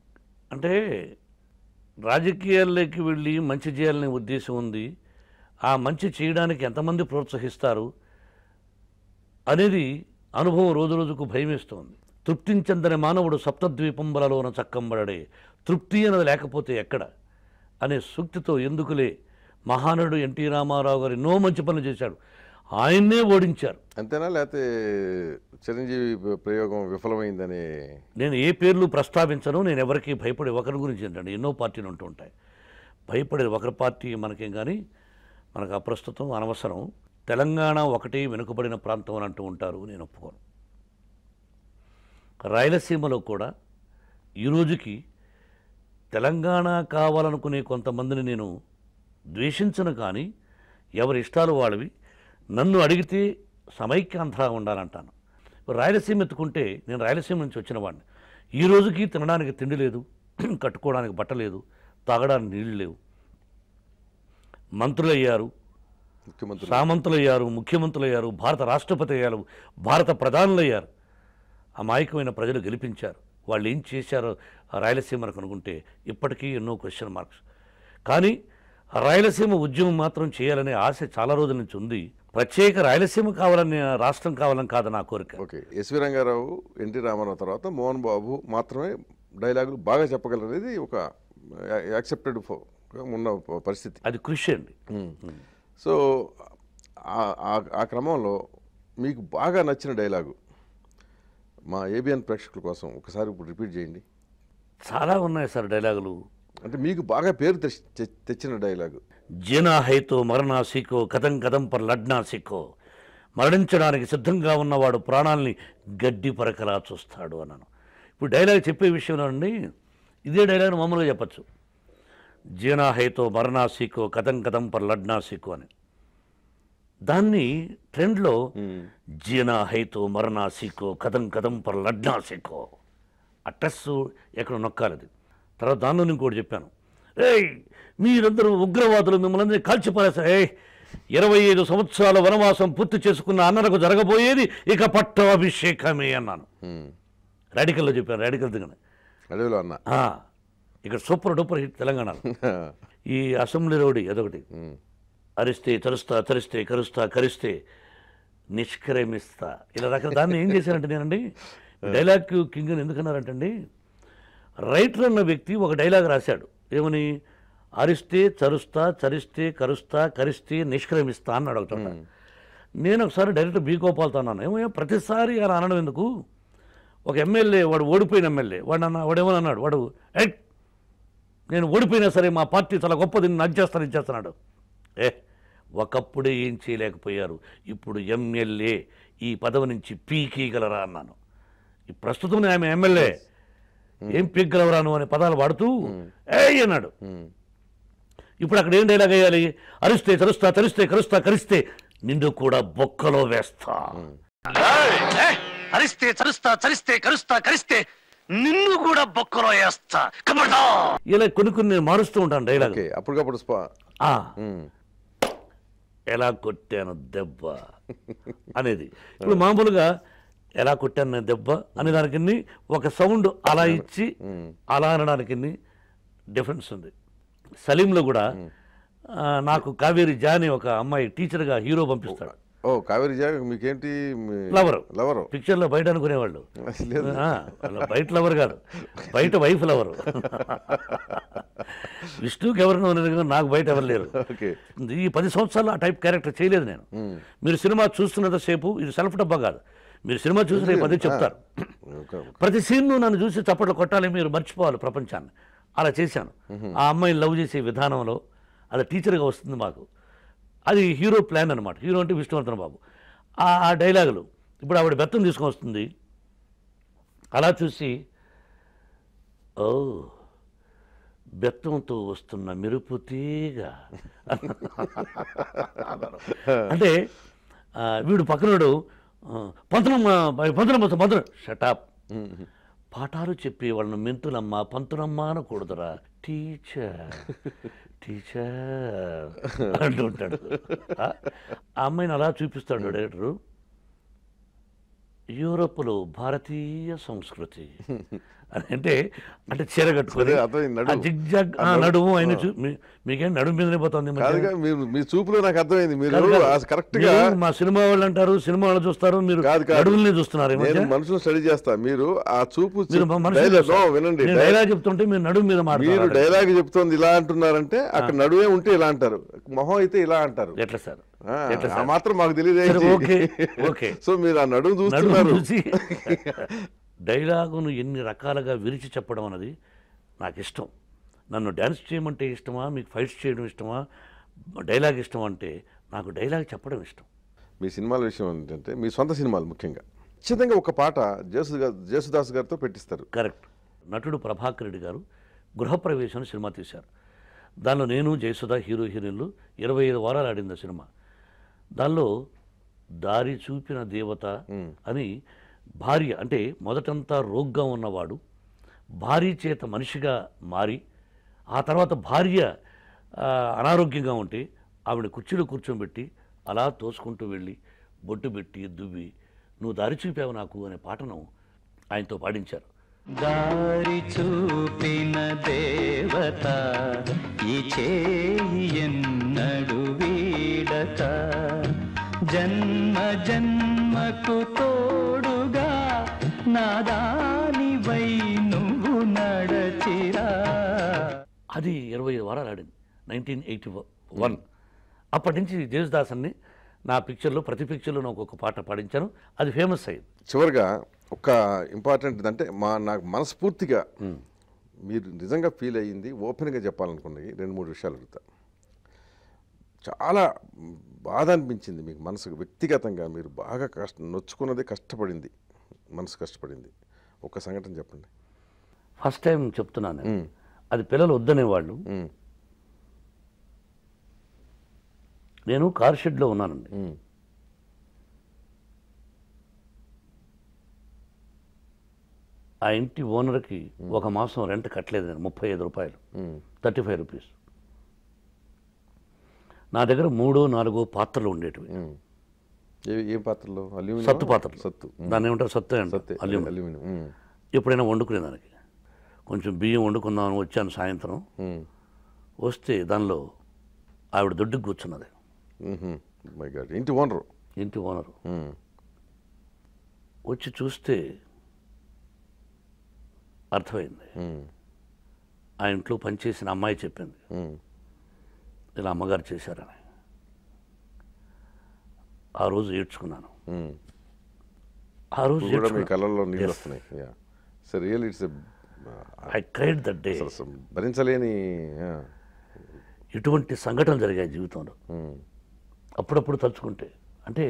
అంటే రాజకీయాల్లోకి వెళ్ళి మంచి చేయాలనే ఉద్దేశం ఉంది ఆ మంచి చేయడానికి ఎంతమంది ప్రోత్సహిస్తారు అనేది అనుభవం రోజు రోజుకు భయం తృప్తించందని మానవుడు సప్తద్వీపంబలలోన చక్కంబడడే తృప్తి అన్నది లేకపోతే ఎక్కడ అనే సూక్తితో ఎందుకులే మహానుడు ఎన్టీ రామారావు గారు ఎన్నో మంచి పనులు చేశాడు ఆయన్నే ఓడించారు అంతేనా లేకపోతే చిరంజీవి ప్రయోగం విఫలమైందని నేను ఏ పేర్లు ప్రస్తావించను నేను ఎవరికి భయపడే ఒకరి గురించి ఏంటంటే ఎన్నో పార్టీలు ఉంటూ ఉంటాయి భయపడేది ఒకరి పార్టీ మనకేం కానీ మనకు అప్రస్తుతం అనవసరం తెలంగాణ ఒకటి వెనుకబడిన ప్రాంతం అని అంటూ ఉంటారు నేను ఒప్పుకోను రాయలసీమలో కూడా ఈరోజుకి తెలంగాణ కావాలనుకునే కొంతమందిని నేను ద్వేషించను కానీ ఎవరి ఇష్టాలు వాళ్ళవి నన్ను అడిగితే సమైక్యాంధ్రా ఉండాలంటాను రాయలసీమ ఎత్తుకుంటే నేను రాయలసీమ నుంచి వచ్చిన వాడిని ఈ రోజుకి తినడానికి తిండి లేదు కట్టుకోవడానికి బట్ట లేదు తాగడానికి నీళ్ళు లేవు మంత్రులయ్యారు సామంతులయ్యారు ముఖ్యమంత్రులయ్యారు భారత రాష్ట్రపతి అయ్యారు భారత ప్రధానులయ్యారు అమాయకమైన ప్రజలు గెలిపించారు వాళ్ళు ఏం చేశారో రాయలసీమను కనుకుంటే ఇప్పటికీ ఎన్నో క్వశ్చన్ మార్క్స్ కానీ రాయలసీమ ఉద్యమం మాత్రం చేయాలనే ఆశ చాలా రోజుల నుంచి ఉంది ప్రత్యేక రాయలసీమ కావాలని రాష్ట్రం కావాలని కాదు నా కోరిక okay S V Rangarao N T Ramarao తర్వాత మోహన్ బాబు మాత్రమే డైలాగులు బాగా చెప్పగలనేది ఒక యాక్సెప్టెడ్ ఉన్న పరిస్థితి అది కృషి అండి సో ఆ క్రమంలో మీకు బాగా నచ్చిన డైలాగు మా ఏబిఎన్ ప్రేక్షకుల కోసం ఒకసారి ఇప్పుడు రిపీట్ చేయండి చాలా ఉన్నాయి సార్ డైలాగులు అంటే మీకు బాగా పేరు తెచ్చిన డైలాగు జీనా హైతో మరణా సిఖో కథం కథం పర్ లడ్నా సీకో మరణించడానికి సిద్ధంగా ఉన్నవాడు ప్రాణాల్ని గడ్డి పరకలా చూస్తాడు అన్నాను ఇప్పుడు డైలాగ్ చెప్పే విషయంలో అండి ఇదే డైలాగ్ మామూలుగా చెప్పచ్చు జీనా హైతో మరణా సిఖో కథం కథం పర్ లడ్నా సీకో అని దాన్ని ట్రెండ్లో జీనా హైతో మరణా సీకో కథం కథం పర్ లడ్నా సిఖో ఆ టెస్ ఎక్కడ నొక్కాలది తర్వాత దానిలో నేను ఇంకోటి చెప్పాను ఏయ్ మీరందరూ ఉగ్రవాదులు మిమ్మల్ని అందరినీ కాల్చిపారేశారు ఏ ఇరవై ఐదు సంవత్సరాల వనవాసం పూర్తి చేసుకున్న అన్నలకు జరగబోయేది ఇక పట్టాభిషేకమే అన్నాను రాడికల్లో చెప్పాను రెడికల్ దిగనే అన్న ఇక్కడ సూపర్ డూపర్ హిట్ తెలంగాణ ఈ అసెంబ్లీ రోడ్ అదొకటి అరిస్తే తరుస్తా తరిస్తే కరుస్తా కరిస్తే నిష్క్రమిస్తా ఇలా రకాల దాన్ని ఏం చేశారంటే నేనండి డైలాగ్ కింగ్ అని ఎందుకన్నారంటండి రైటర్ అన్న వ్యక్తి ఒక డైలాగ్ రాశాడు ఏమని అరిస్తే చరుస్తా చరిస్తే కరుస్తా కరిస్తే నిష్క్రమిస్తా అని అడుగుతున్నా నేను ఒకసారి డైరెక్టర్ బీ గోపాల్తో అన్నాను ఏమో ప్రతిసారి అలా అనడం ఎందుకు ఒక ఎమ్మెల్యే వాడు ఓడిపోయిన ఎమ్మెల్యే వాడు అన్న వాడు ఏమని అన్నాడు వాడు నేను ఓడిపోయినా సరే మా పార్టీ చాలా గొప్పది నేను అది చేస్తాను ఇది చేస్తున్నాడు ఏ ఒకప్పుడు ఏం చేయలేకపోయారు ఇప్పుడు ఎమ్మెల్యే ఈ పదవి నుంచి పీకీగలరా అన్నాను ఈ ప్రస్తుతం ఆమె ఎమ్మెల్యే hmm. ఏం పీకగలవరాను అనే పదాలు వాడుతూ hmm. ఏ అన్నాడు hmm. ఇప్పుడు అక్కడ ఏం డైలాగ్ వేయాలి అరిస్తే తరుస్తా తరిస్తే కరుస్తా కరిస్తే నిన్ను కూడా బొక్కలో వేస్తా అరిస్తే చరుస్తా చరిస్తే కరుస్తా కరిస్తే నిన్ను కూడా బొక్కలో వేస్తా ఇలా కొన్ని కొన్ని మారుస్తూ ఉంటాను డైలాగ్ అప్పటికప్పుడు ఎలా కొట్టాను దెబ్బ అనేది ఇప్పుడు మామూలుగా ఎలా కొట్టాను దెబ్బ అనే దానికి ఒక సౌండ్ అలా ఇచ్చి అలా అనడానికి డిఫరెన్స్ ఉంది సలీంలో కూడా నాకు కావేరి జాని ఒక అమ్మాయి టీచర్గా హీరో పంపిస్తాడు ఓ కావేరి జాగ మీకేంటి లవరు లవరు పిక్చర్లో బయట అనుకునేవాళ్ళు బయట లవర్ కాదు బయట వైఫ్ లవరు విష్ణుకి ఎవరినో నాకు బయట ఎవరు లేరు ఈ పది సంవత్సరాలు ఆ టైప్ క్యారెక్టర్ చేయలేదు నేను మీరు సినిమా సేపు ఇది సెల్ఫ్ డబ్బా కాదు మీరు సినిమా చూసిన పది చెప్తారు ప్రతి సీన్ను నన్ను చూసి చప్పట్లు కొట్టాలి మీరు మర్చిపోవాలి ప్రపంచాన్ని అలా చేశాను ఆ అమ్మాయిని లవ్ చేసే విధానంలో అది టీచర్గా వస్తుంది మాకు అది హీరో ప్లాన్ అనమాట హీరో అంటే విష్ణువర్ధన బాబు ఆ డైలాగులు ఇప్పుడు ఆవిడ బెత్తం తీసుకొని వస్తుంది అలా చూసి ఓ బెత్తంతో వస్తున్న మెరుపు తీగ అంటే వీడు పక్కనడు పంతనమ్మ పంతనమ్మ పంతనం షటాప్ పాఠాలు చెప్పి వాళ్ళను మెంతులమ్మ పంతులమ్మ అనకూడదురా టీచర్ టీచర్ అంటుంటాడు ఆ అమ్మాయిని అలా చూపిస్తాడు డైరెక్టరు యూరోప్లో భారతీయ సంస్కృతి అంటే అంటే చీర కట్టుకొని జిగ్జాగ్ నడుము ఆయన మీకేం నడుము మీద పోతుంది మీ చూపులో నాకు అర్థమైంది మీరు కరెక్ట్ గా మా సినిమా వాళ్ళు అంటారు సినిమా వాళ్ళు చూస్తారు మీరు అడవుల్ని చూస్తున్నారు మనుషులు స్టడీ చేస్తా మీరు ఆ చూపు వినండి డైలాగ్ చెప్తుంటే మీరు నడుము మీద మీరు డైలాగ్ చెప్తుంది ఇలా అంటున్నారంటే అక్కడ నడువే ఉంటే ఇలా అంటారు మొహం అయితే ఇలా అంటారు ఎట్లా సార్ మాత్రం మాకు తెలియదు సో మీరు ఆ నడుము చూస్తున్నారు డైలాగును ఎన్ని రకాలుగా విరిచి చెప్పడం అన్నది నాకు ఇష్టం నన్ను డ్యాన్స్ చేయమంటే ఇష్టమా మీకు ఫైట్స్ చేయడం ఇష్టమా డైలాగ్ ఇష్టం అంటే నాకు డైలాగ్ చెప్పడం ఇష్టం మీ సినిమాల విషయం ఏంటంటే మీ సొంత సినిమాలు ముఖ్యంగా ఖచ్చితంగా ఒక పాట జేసు జేసుదాస్ గారితో పెట్టిస్తారు కరెక్ట్ నటుడు ప్రభాకర్ రెడ్డి గారు గృహప్రవేశం సినిమా తీశారు దానిలో నేను జయసుధ హీరో హీరోయిన్లు ఇరవై ఐదు వారాలు ఆడింది సినిమా దానిలో దారి చూపిన దేవత అని భార్య అంటే మొదటంతా రోగ్గా ఉన్నవాడు భార్య చేత మనిషిగా మారి ఆ తర్వాత భార్య అనారోగ్యంగా ఉంటే ఆవిడ కుర్చీలో కూర్చోబెట్టి అలా తోసుకుంటూ వెళ్ళి బొట్టు పెట్టి దువ్వి నువ్వు దారి చూపావు నాకు అనే పాటను ఆయనతో పాడించారు దారి చూపిన దేవత ఈ చేయి కలక జన్మ జన్మకు తోడుగా వై నువ్వు నడచిరా అది ఇరవై ఐదు వారాలు ఆడింది నైన్టీన్ ఎయిటీ వన్ అప్పటి నుంచి అన్ని నా పిక్చర్లో ప్రతి పిక్చర్లో నాకు ఒక పాట పాడించాను అది ఫేమస్ అయ్యింది చివరిగా ఒక ఇంపార్టెంట్ అంటే మా నాకు మనస్ఫూర్తిగా మీరు నిజంగా ఫీల్ అయ్యింది ఓపెన్గా చెప్పాలనుకున్నవి రెండు మూడు విషయాలు అడుగుతాను చాలా బాధ అనిపించింది మీకు మనసుకు వ్యక్తిగతంగా మీరు బాగా కష్ట నొచ్చుకున్నది కష్టపడింది మనసు కష్టపడింది ఒక సంఘటన చెప్పండి ఫస్ట్ టైం చెప్తున్నాను అది పిల్లలు వద్దనేవాళ్ళు నేను కార్ షెడ్లో ఉన్నానండి ఆ ఇంటి ఓనర్కి ఒక మాసం రెంట్ కట్టలేదు నేను ముప్పై ఐదు రూపాయలు థర్టీ ఫైవ్ రూపీస్ నా దగ్గర మూడో నాలుగో పాత్రలు ఉండేటివి ఏ పాత్రలు సత్తు పాత్రలు సత్తు దాన్ని ఏమంటారు సత్తు అంటే అల్యూమినియం ఎప్పుడైనా వండుకునే దానికి కొంచెం బియ్యం వండుకుందామని వచ్చాను సాయంత్రం వస్తే దానిలో ఆవిడ దొడ్డుకు కూర్చున్నది ఇంటి ఓనరు ఇంటి ఓనరు వచ్చి చూస్తే అర్థమైంది ఆ ఇంట్లో పనిచేసిన అమ్మాయి చెప్పింది ఇలా అమ్మగారు చేశారని ఆ రోజు ఏడ్చుకున్నాను ఆ రోజు వస్తున్నాయి రియల్ ఇట్స్ ఐ భరించలేని ఇటువంటి సంఘటనలు జరిగాయి జీవితంలో అప్పుడప్పుడు తలుచుకుంటే అంటే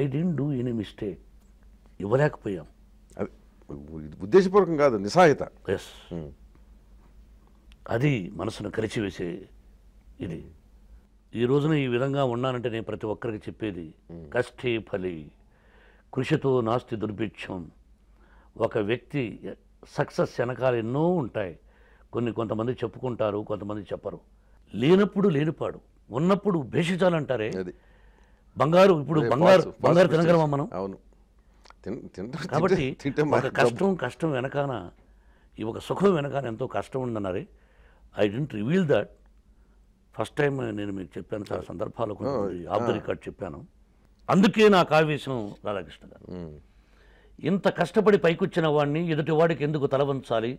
I didn't do any mistake ఇవ్వలేకపోయాం ఉద్దేశపూర్వకం కాదు నిస్సాహిత ఎస్ అది మనసును కలిచివేసే ఇది ఈ రోజున ఈ విధంగా ఉన్నానంటే నేను ప్రతి ఒక్కరికి చెప్పేది కష్టే ఫలి కృషితో నాస్తి దుర్భిక్షం ఒక వ్యక్తి సక్సెస్ వెనకాల ఎన్నో ఉంటాయి కొన్ని కొంతమంది చెప్పుకుంటారు కొంతమంది చెప్పరు లేనప్పుడు లేనిపాడు ఉన్నప్పుడు భేషించాలంటారే బంగారు ఇప్పుడు బంగారు బంగారు తినగలమా మనం అవును కాబట్టి ఒక కష్టం కష్టం వెనకాన ఈ ఒక సుఖం వెనకాన ఎంతో కష్టం ఉందన్నారే I didn't reveal that first time నేను మీకు చెప్పాను చాలా సందర్భాలు ఆఫ్ ద రికార్డ్ చెప్పాను అందుకే నాకు ఆవేశం రాధాకృష్ణ గారు ఇంత కష్టపడి పైకొచ్చిన వాడిని ఎదుటివాడికి ఎందుకు తలవంచాలి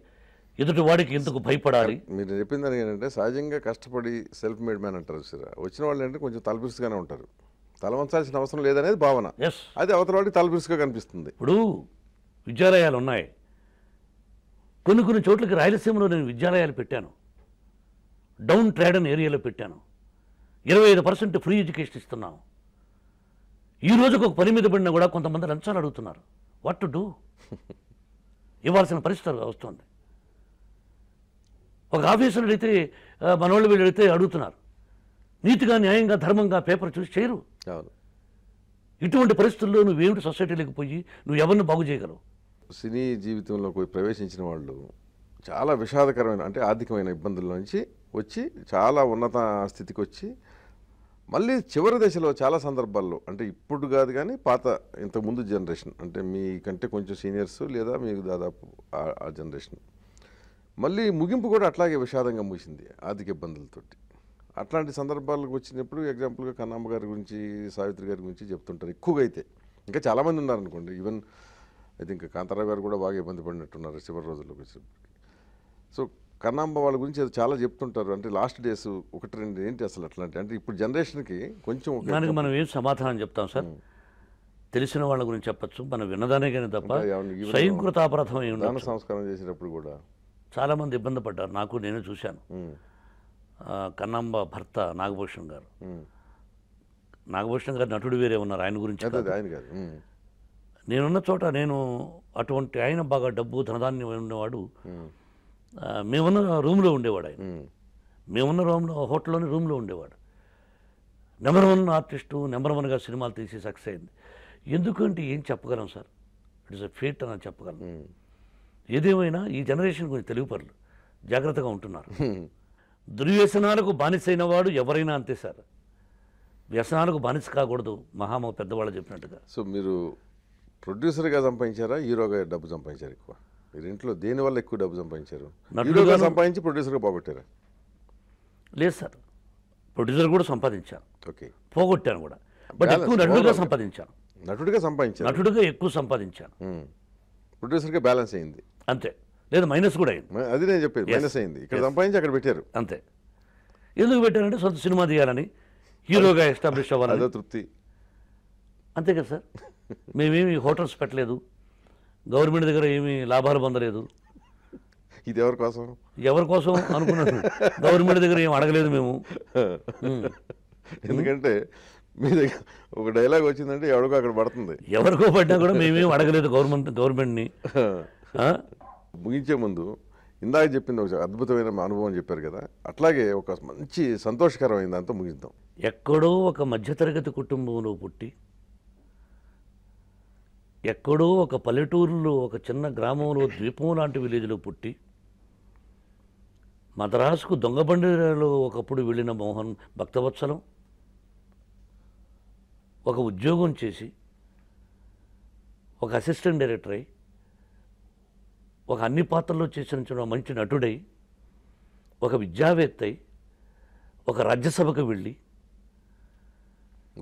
ఎదుటి వాడికి ఎందుకు భయపడాలి మీరు చెప్పిన దానికి ఏంటంటే సహజంగా కష్టపడి సెల్ఫ్ మేడ్ మ్యాన్ అంటారు సార్ వచ్చిన వాళ్ళు ఏంటంటే కొంచెం తలపిరుసుగానే ఉంటారు తలవంచాల్సిన అవసరం లేదనేది భావన అది అవతల వాడికి తలపిరుసుగా కనిపిస్తుంది ఇప్పుడు విద్యాలయాలు ఉన్నాయి కొన్ని కొన్ని చోట్లకి రాయలసీమలో నేను విద్యాలయాలు పెట్టాను డౌన్ ట్రేడన్ ఏరియాలో పెట్టాను ఇరవై ఐదు పర్సెంట్ ఫ్రీ ఎడ్యుకేషన్ ఇస్తున్నాను ఈ రోజుకు ఒక పని మీద పడినా కూడా కొంతమంది లంచాలు అడుగుతున్నారు వాట్ టు డూ ఇవ్వాల్సిన పరిస్థితి వస్తుంది ఒక ఆఫీసర్ అడిగితే మనోళ్ళు వీళ్ళు అడిగితే అడుగుతున్నారు నీతిగా న్యాయంగా ధర్మంగా పేపర్ చూసి చేయరు ఇటువంటి పరిస్థితుల్లో నువ్వేమిటి సొసైటీలోకి పోయి నువ్వు ఎవరిని బాగు చేయగలవు సినీ జీవితంలోకి ప్రవేశించిన వాళ్ళు చాలా విషాదకరమైన అంటే ఆర్థికమైన ఇబ్బందుల నుంచి వచ్చి చాలా ఉన్నత స్థితికి వచ్చి మళ్ళీ చివరి దశలో చాలా సందర్భాల్లో అంటే ఇప్పుడు కాదు కానీ పాత ఇంతకుముందు జనరేషన్ అంటే మీకంటే కొంచెం సీనియర్స్ లేదా మీకు దాదాపు ఆ జనరేషన్ మళ్ళీ ముగింపు కూడా అట్లాగే విషాదంగా ముగిసింది ఆర్థిక ఇబ్బందులతోటి అట్లాంటి సందర్భాలకు వచ్చినప్పుడు ఎగ్జాంపుల్గా కన్నమ్మ గారి గురించి సావిత్రి గారి గురించి చెప్తుంటారు ఎక్కువగా అయితే ఇంకా చాలామంది ఉన్నారనుకోండి ఈవెన్ ఐ థింక్ కాంతారావు గారు కూడా బాగా ఇబ్బంది పడినట్టున్నారు చివరి రోజుల్లో సో కన్నాంబ వాళ్ళ గురించి అది చాలా చెప్తుంటారు అంటే లాస్ట్ డేస్ ఒకటి రెండు ఏంటి అసలు అట్లాంటి అంటే ఇప్పుడు జనరేషన్కి కొంచెం దానికి మనం ఏం సమాధానం చెప్తాం సార్ తెలిసిన వాళ్ళ గురించి చెప్పచ్చు మనం విన్నదానే కానీ తప్ప స్వయంకృత అపరాధం ఏమి దాన సంస్కారం చేసేటప్పుడు కూడా చాలామంది ఇబ్బంది పడ్డారు నాకు నేను చూశాను కన్నాంబ భర్త నాగభూషణ్ గారు నాగభూషణ్ గారు నటుడు వేరే ఉన్నారు ఆయన గురించి నేనున్న చోట నేను అటువంటి ఆయన బాగా డబ్బు ధనధాన్యం ఉన్నవాడు మేమున్న రూమ్లో ఉండేవాడు ఆయన మేమున్న రూమ్లో హోటల్లోనే రూమ్లో ఉండేవాడు నెంబర్ వన్ ఆర్టిస్టు నెంబర్ వన్గా సినిమాలు తీసి సక్సెస్ అయింది ఎందుకంటే ఏం చెప్పగలం sir it is a fate అని చెప్పగలం ఏదేమైనా ఈ జనరేషన్ కొంచెం తెలుగు పనులు జాగ్రత్తగా ఉంటున్నారు దుర్వ్యసనాలకు బానిసైన వాడు ఎవరైనా అంతే సార్ వ్యసనాలకు బానిస కాకూడదు మహామ పెద్దవాళ్ళు చెప్పినట్టుగా సో మీరు ప్రొడ్యూసర్గా సంపాదించారా హీరోగా డబ్బు సంపాదించారు ఎక్కువ మీరు ఇంట్లో దేనివల్ల ఎక్కువ డబ్బు సంపాదించారు నటుడుగా సంపాదించి ప్రొడ్యూసర్గా పోగొట్టారా లేదు సార్ ప్రొడ్యూసర్ కూడా సంపాదించాను ఓకే పోగొట్టాను కూడా బట్ ఎక్కువ నటుడుగా సంపాదించాను నటుడిగా సంపాదించాను నటుడుగా ఎక్కువ సంపాదించాను ప్రొడ్యూసర్గా బ్యాలెన్స్ అయింది అంతే లేదు మైనస్ కూడా అయింది అది నేను చెప్పేది మైనస్ అయింది ఇక్కడ సంపాదించి అక్కడ పెట్టారు అంతే ఎందుకు పెట్టారంటే సొంత సినిమా తీయాలని హీరోగా ఎస్టాబ్లిష్ అవ్వాలి అదో తృప్తి అంతే కదా సార్ మేమేమి హోటల్స్ పెట్టలేదు గవర్నమెంట్ దగ్గర ఏమీ లాభాలు పొందలేదు ఇది ఎవరి కోసం ఎవరి కోసం అనుకున్నట్టు గవర్నమెంట్ దగ్గర ఏం అడగలేదు మేము ఎందుకంటే మీ దగ్గర ఒక డైలాగ్ వచ్చిందంటే ఎవరికో అక్కడ పడుతుంది ఎవరికో పడినా కూడా మేమేం అడగలేదు గవర్నమెంట్ గవర్నమెంట్ని ముగించే ముందు ఇందాక చెప్పింది ఒక అద్భుతమైన అనుభవం చెప్పారు కదా అట్లాగే ఒక మంచి సంతోషకరమైన దాంతో ముగిద్దాం ఎక్కడో ఒక మధ్యతరగతి కుటుంబంలో పుట్టి ఎక్కడో ఒక పల్లెటూరులో ఒక చిన్న గ్రామంలో ద్వీపం లాంటి విలేజ్లో పుట్టి మద్రాసుకు దొంగబండిలో ఒకప్పుడు వెళ్ళిన మోహన్ భక్తవత్సలం ఒక ఉద్యోగం చేసి ఒక అసిస్టెంట్ డైరెక్టర్ అయి ఒక అన్ని పాత్రల్లో చేసిన మంచి నటుడై ఒక విద్యావేత్త ఒక రాజ్యసభకు వెళ్ళి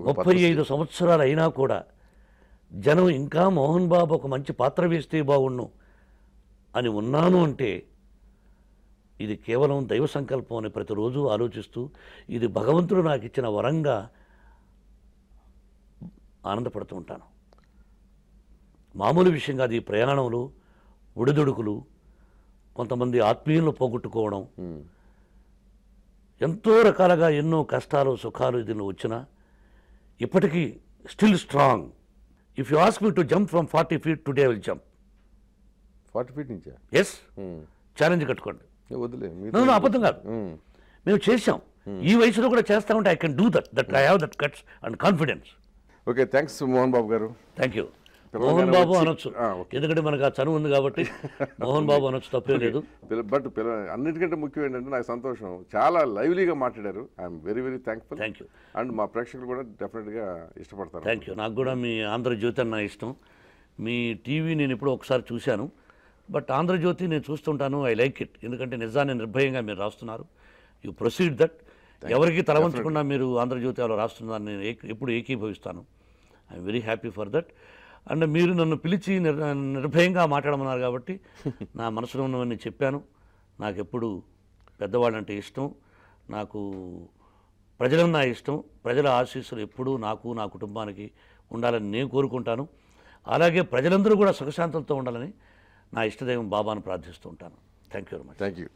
ముప్పై ఐదు సంవత్సరాలు అయినా కూడా జనం ఇంకా మోహన్ బాబు ఒక మంచి పాత్ర వేస్తే బాగుండు అని ఉన్నాను అంటే ఇది కేవలం దైవ సంకల్పం అని ప్రతిరోజు ఆలోచిస్తూ ఇది భగవంతుడు నాకు ఇచ్చిన వరంగా ఆనందపడుతూ ఉంటాను మామూలు విషయం కాదు ఈ ప్రయాణంలో ఒడిదొడుకులు కొంతమంది ఆత్మీయులను పోగొట్టుకోవడం ఎంతో రకాలుగా ఎన్నో కష్టాలు సుఖాలు దీనిలో వచ్చినా ఇప్పటికీ still strong if you ask me to jump from forty feet today will jump forty feet నుంచా ఎస్ ఛాలెంజ్ కట్టుకోండి వదిలే నన్ను అబద్ధం కాదు hmm. మేము చేసాం hmm. ఈ వయసులో కూడా చేస్తా ఉంటే I can do that that I have that guts and confidence okay thanks Mohan Babu garu thank you Mohan బాబు అనొచ్చు ఎందుకంటే మనకు ఆ చనువు ఉంది కాబట్టి మోహన్ బాబు అనొచ్చు తప్పే లేదు బట్ అన్నిటికంటే ముఖ్యం ఏంటంటే నాకు సంతోషం చాలా లైవ్లీగా మాట్లాడారు I'm very very thankful thank you and మా ప్రేక్షకులు కూడా డెఫినెట్గా ఇష్టపడతారు థ్యాంక్ యూ నాకు కూడా మీ ఆంధ్రజ్యోతి అన్న ఇష్టం మీ టీవీ నేను ఎప్పుడో ఒకసారి చూశాను బట్ ఆంధ్రజ్యోతి నేను చూస్తుంటాను ఐ లైక్ ఇట్ ఎందుకంటే నిజాన్ని నిర్భయంగా మీరు రాస్తున్నారు యూ ప్రొసీడ్ దట్ ఎవరికి తలవంచకుండా మీరు ఆంధ్రజ్యోతి వాళ్ళు రాస్తున్నారు నేను ఎప్పుడు ఏకీభవిస్తాను I'm very happy for that and మీరు నన్ను పిలిచి నిర్భయంగా మాట్లాడమన్నారు కాబట్టి నా మనసులో ఉన్నవన్నీ చెప్పాను పెద్దవాళ్ళు పెద్దవాళ్ళంటే ఇష్టం నాకు ప్రజలను నా ఇష్టం ప్రజల ఆశీస్సులు ఎప్పుడూ నాకు నా కుటుంబానికి ఉండాలని నేను కోరుకుంటాను అలాగే ప్రజలందరూ కూడా సుఖశాంతులతో ఉండాలని నా ఇష్టదైవం బాబాను ప్రార్థిస్తూ ఉంటాను thank you very much thank you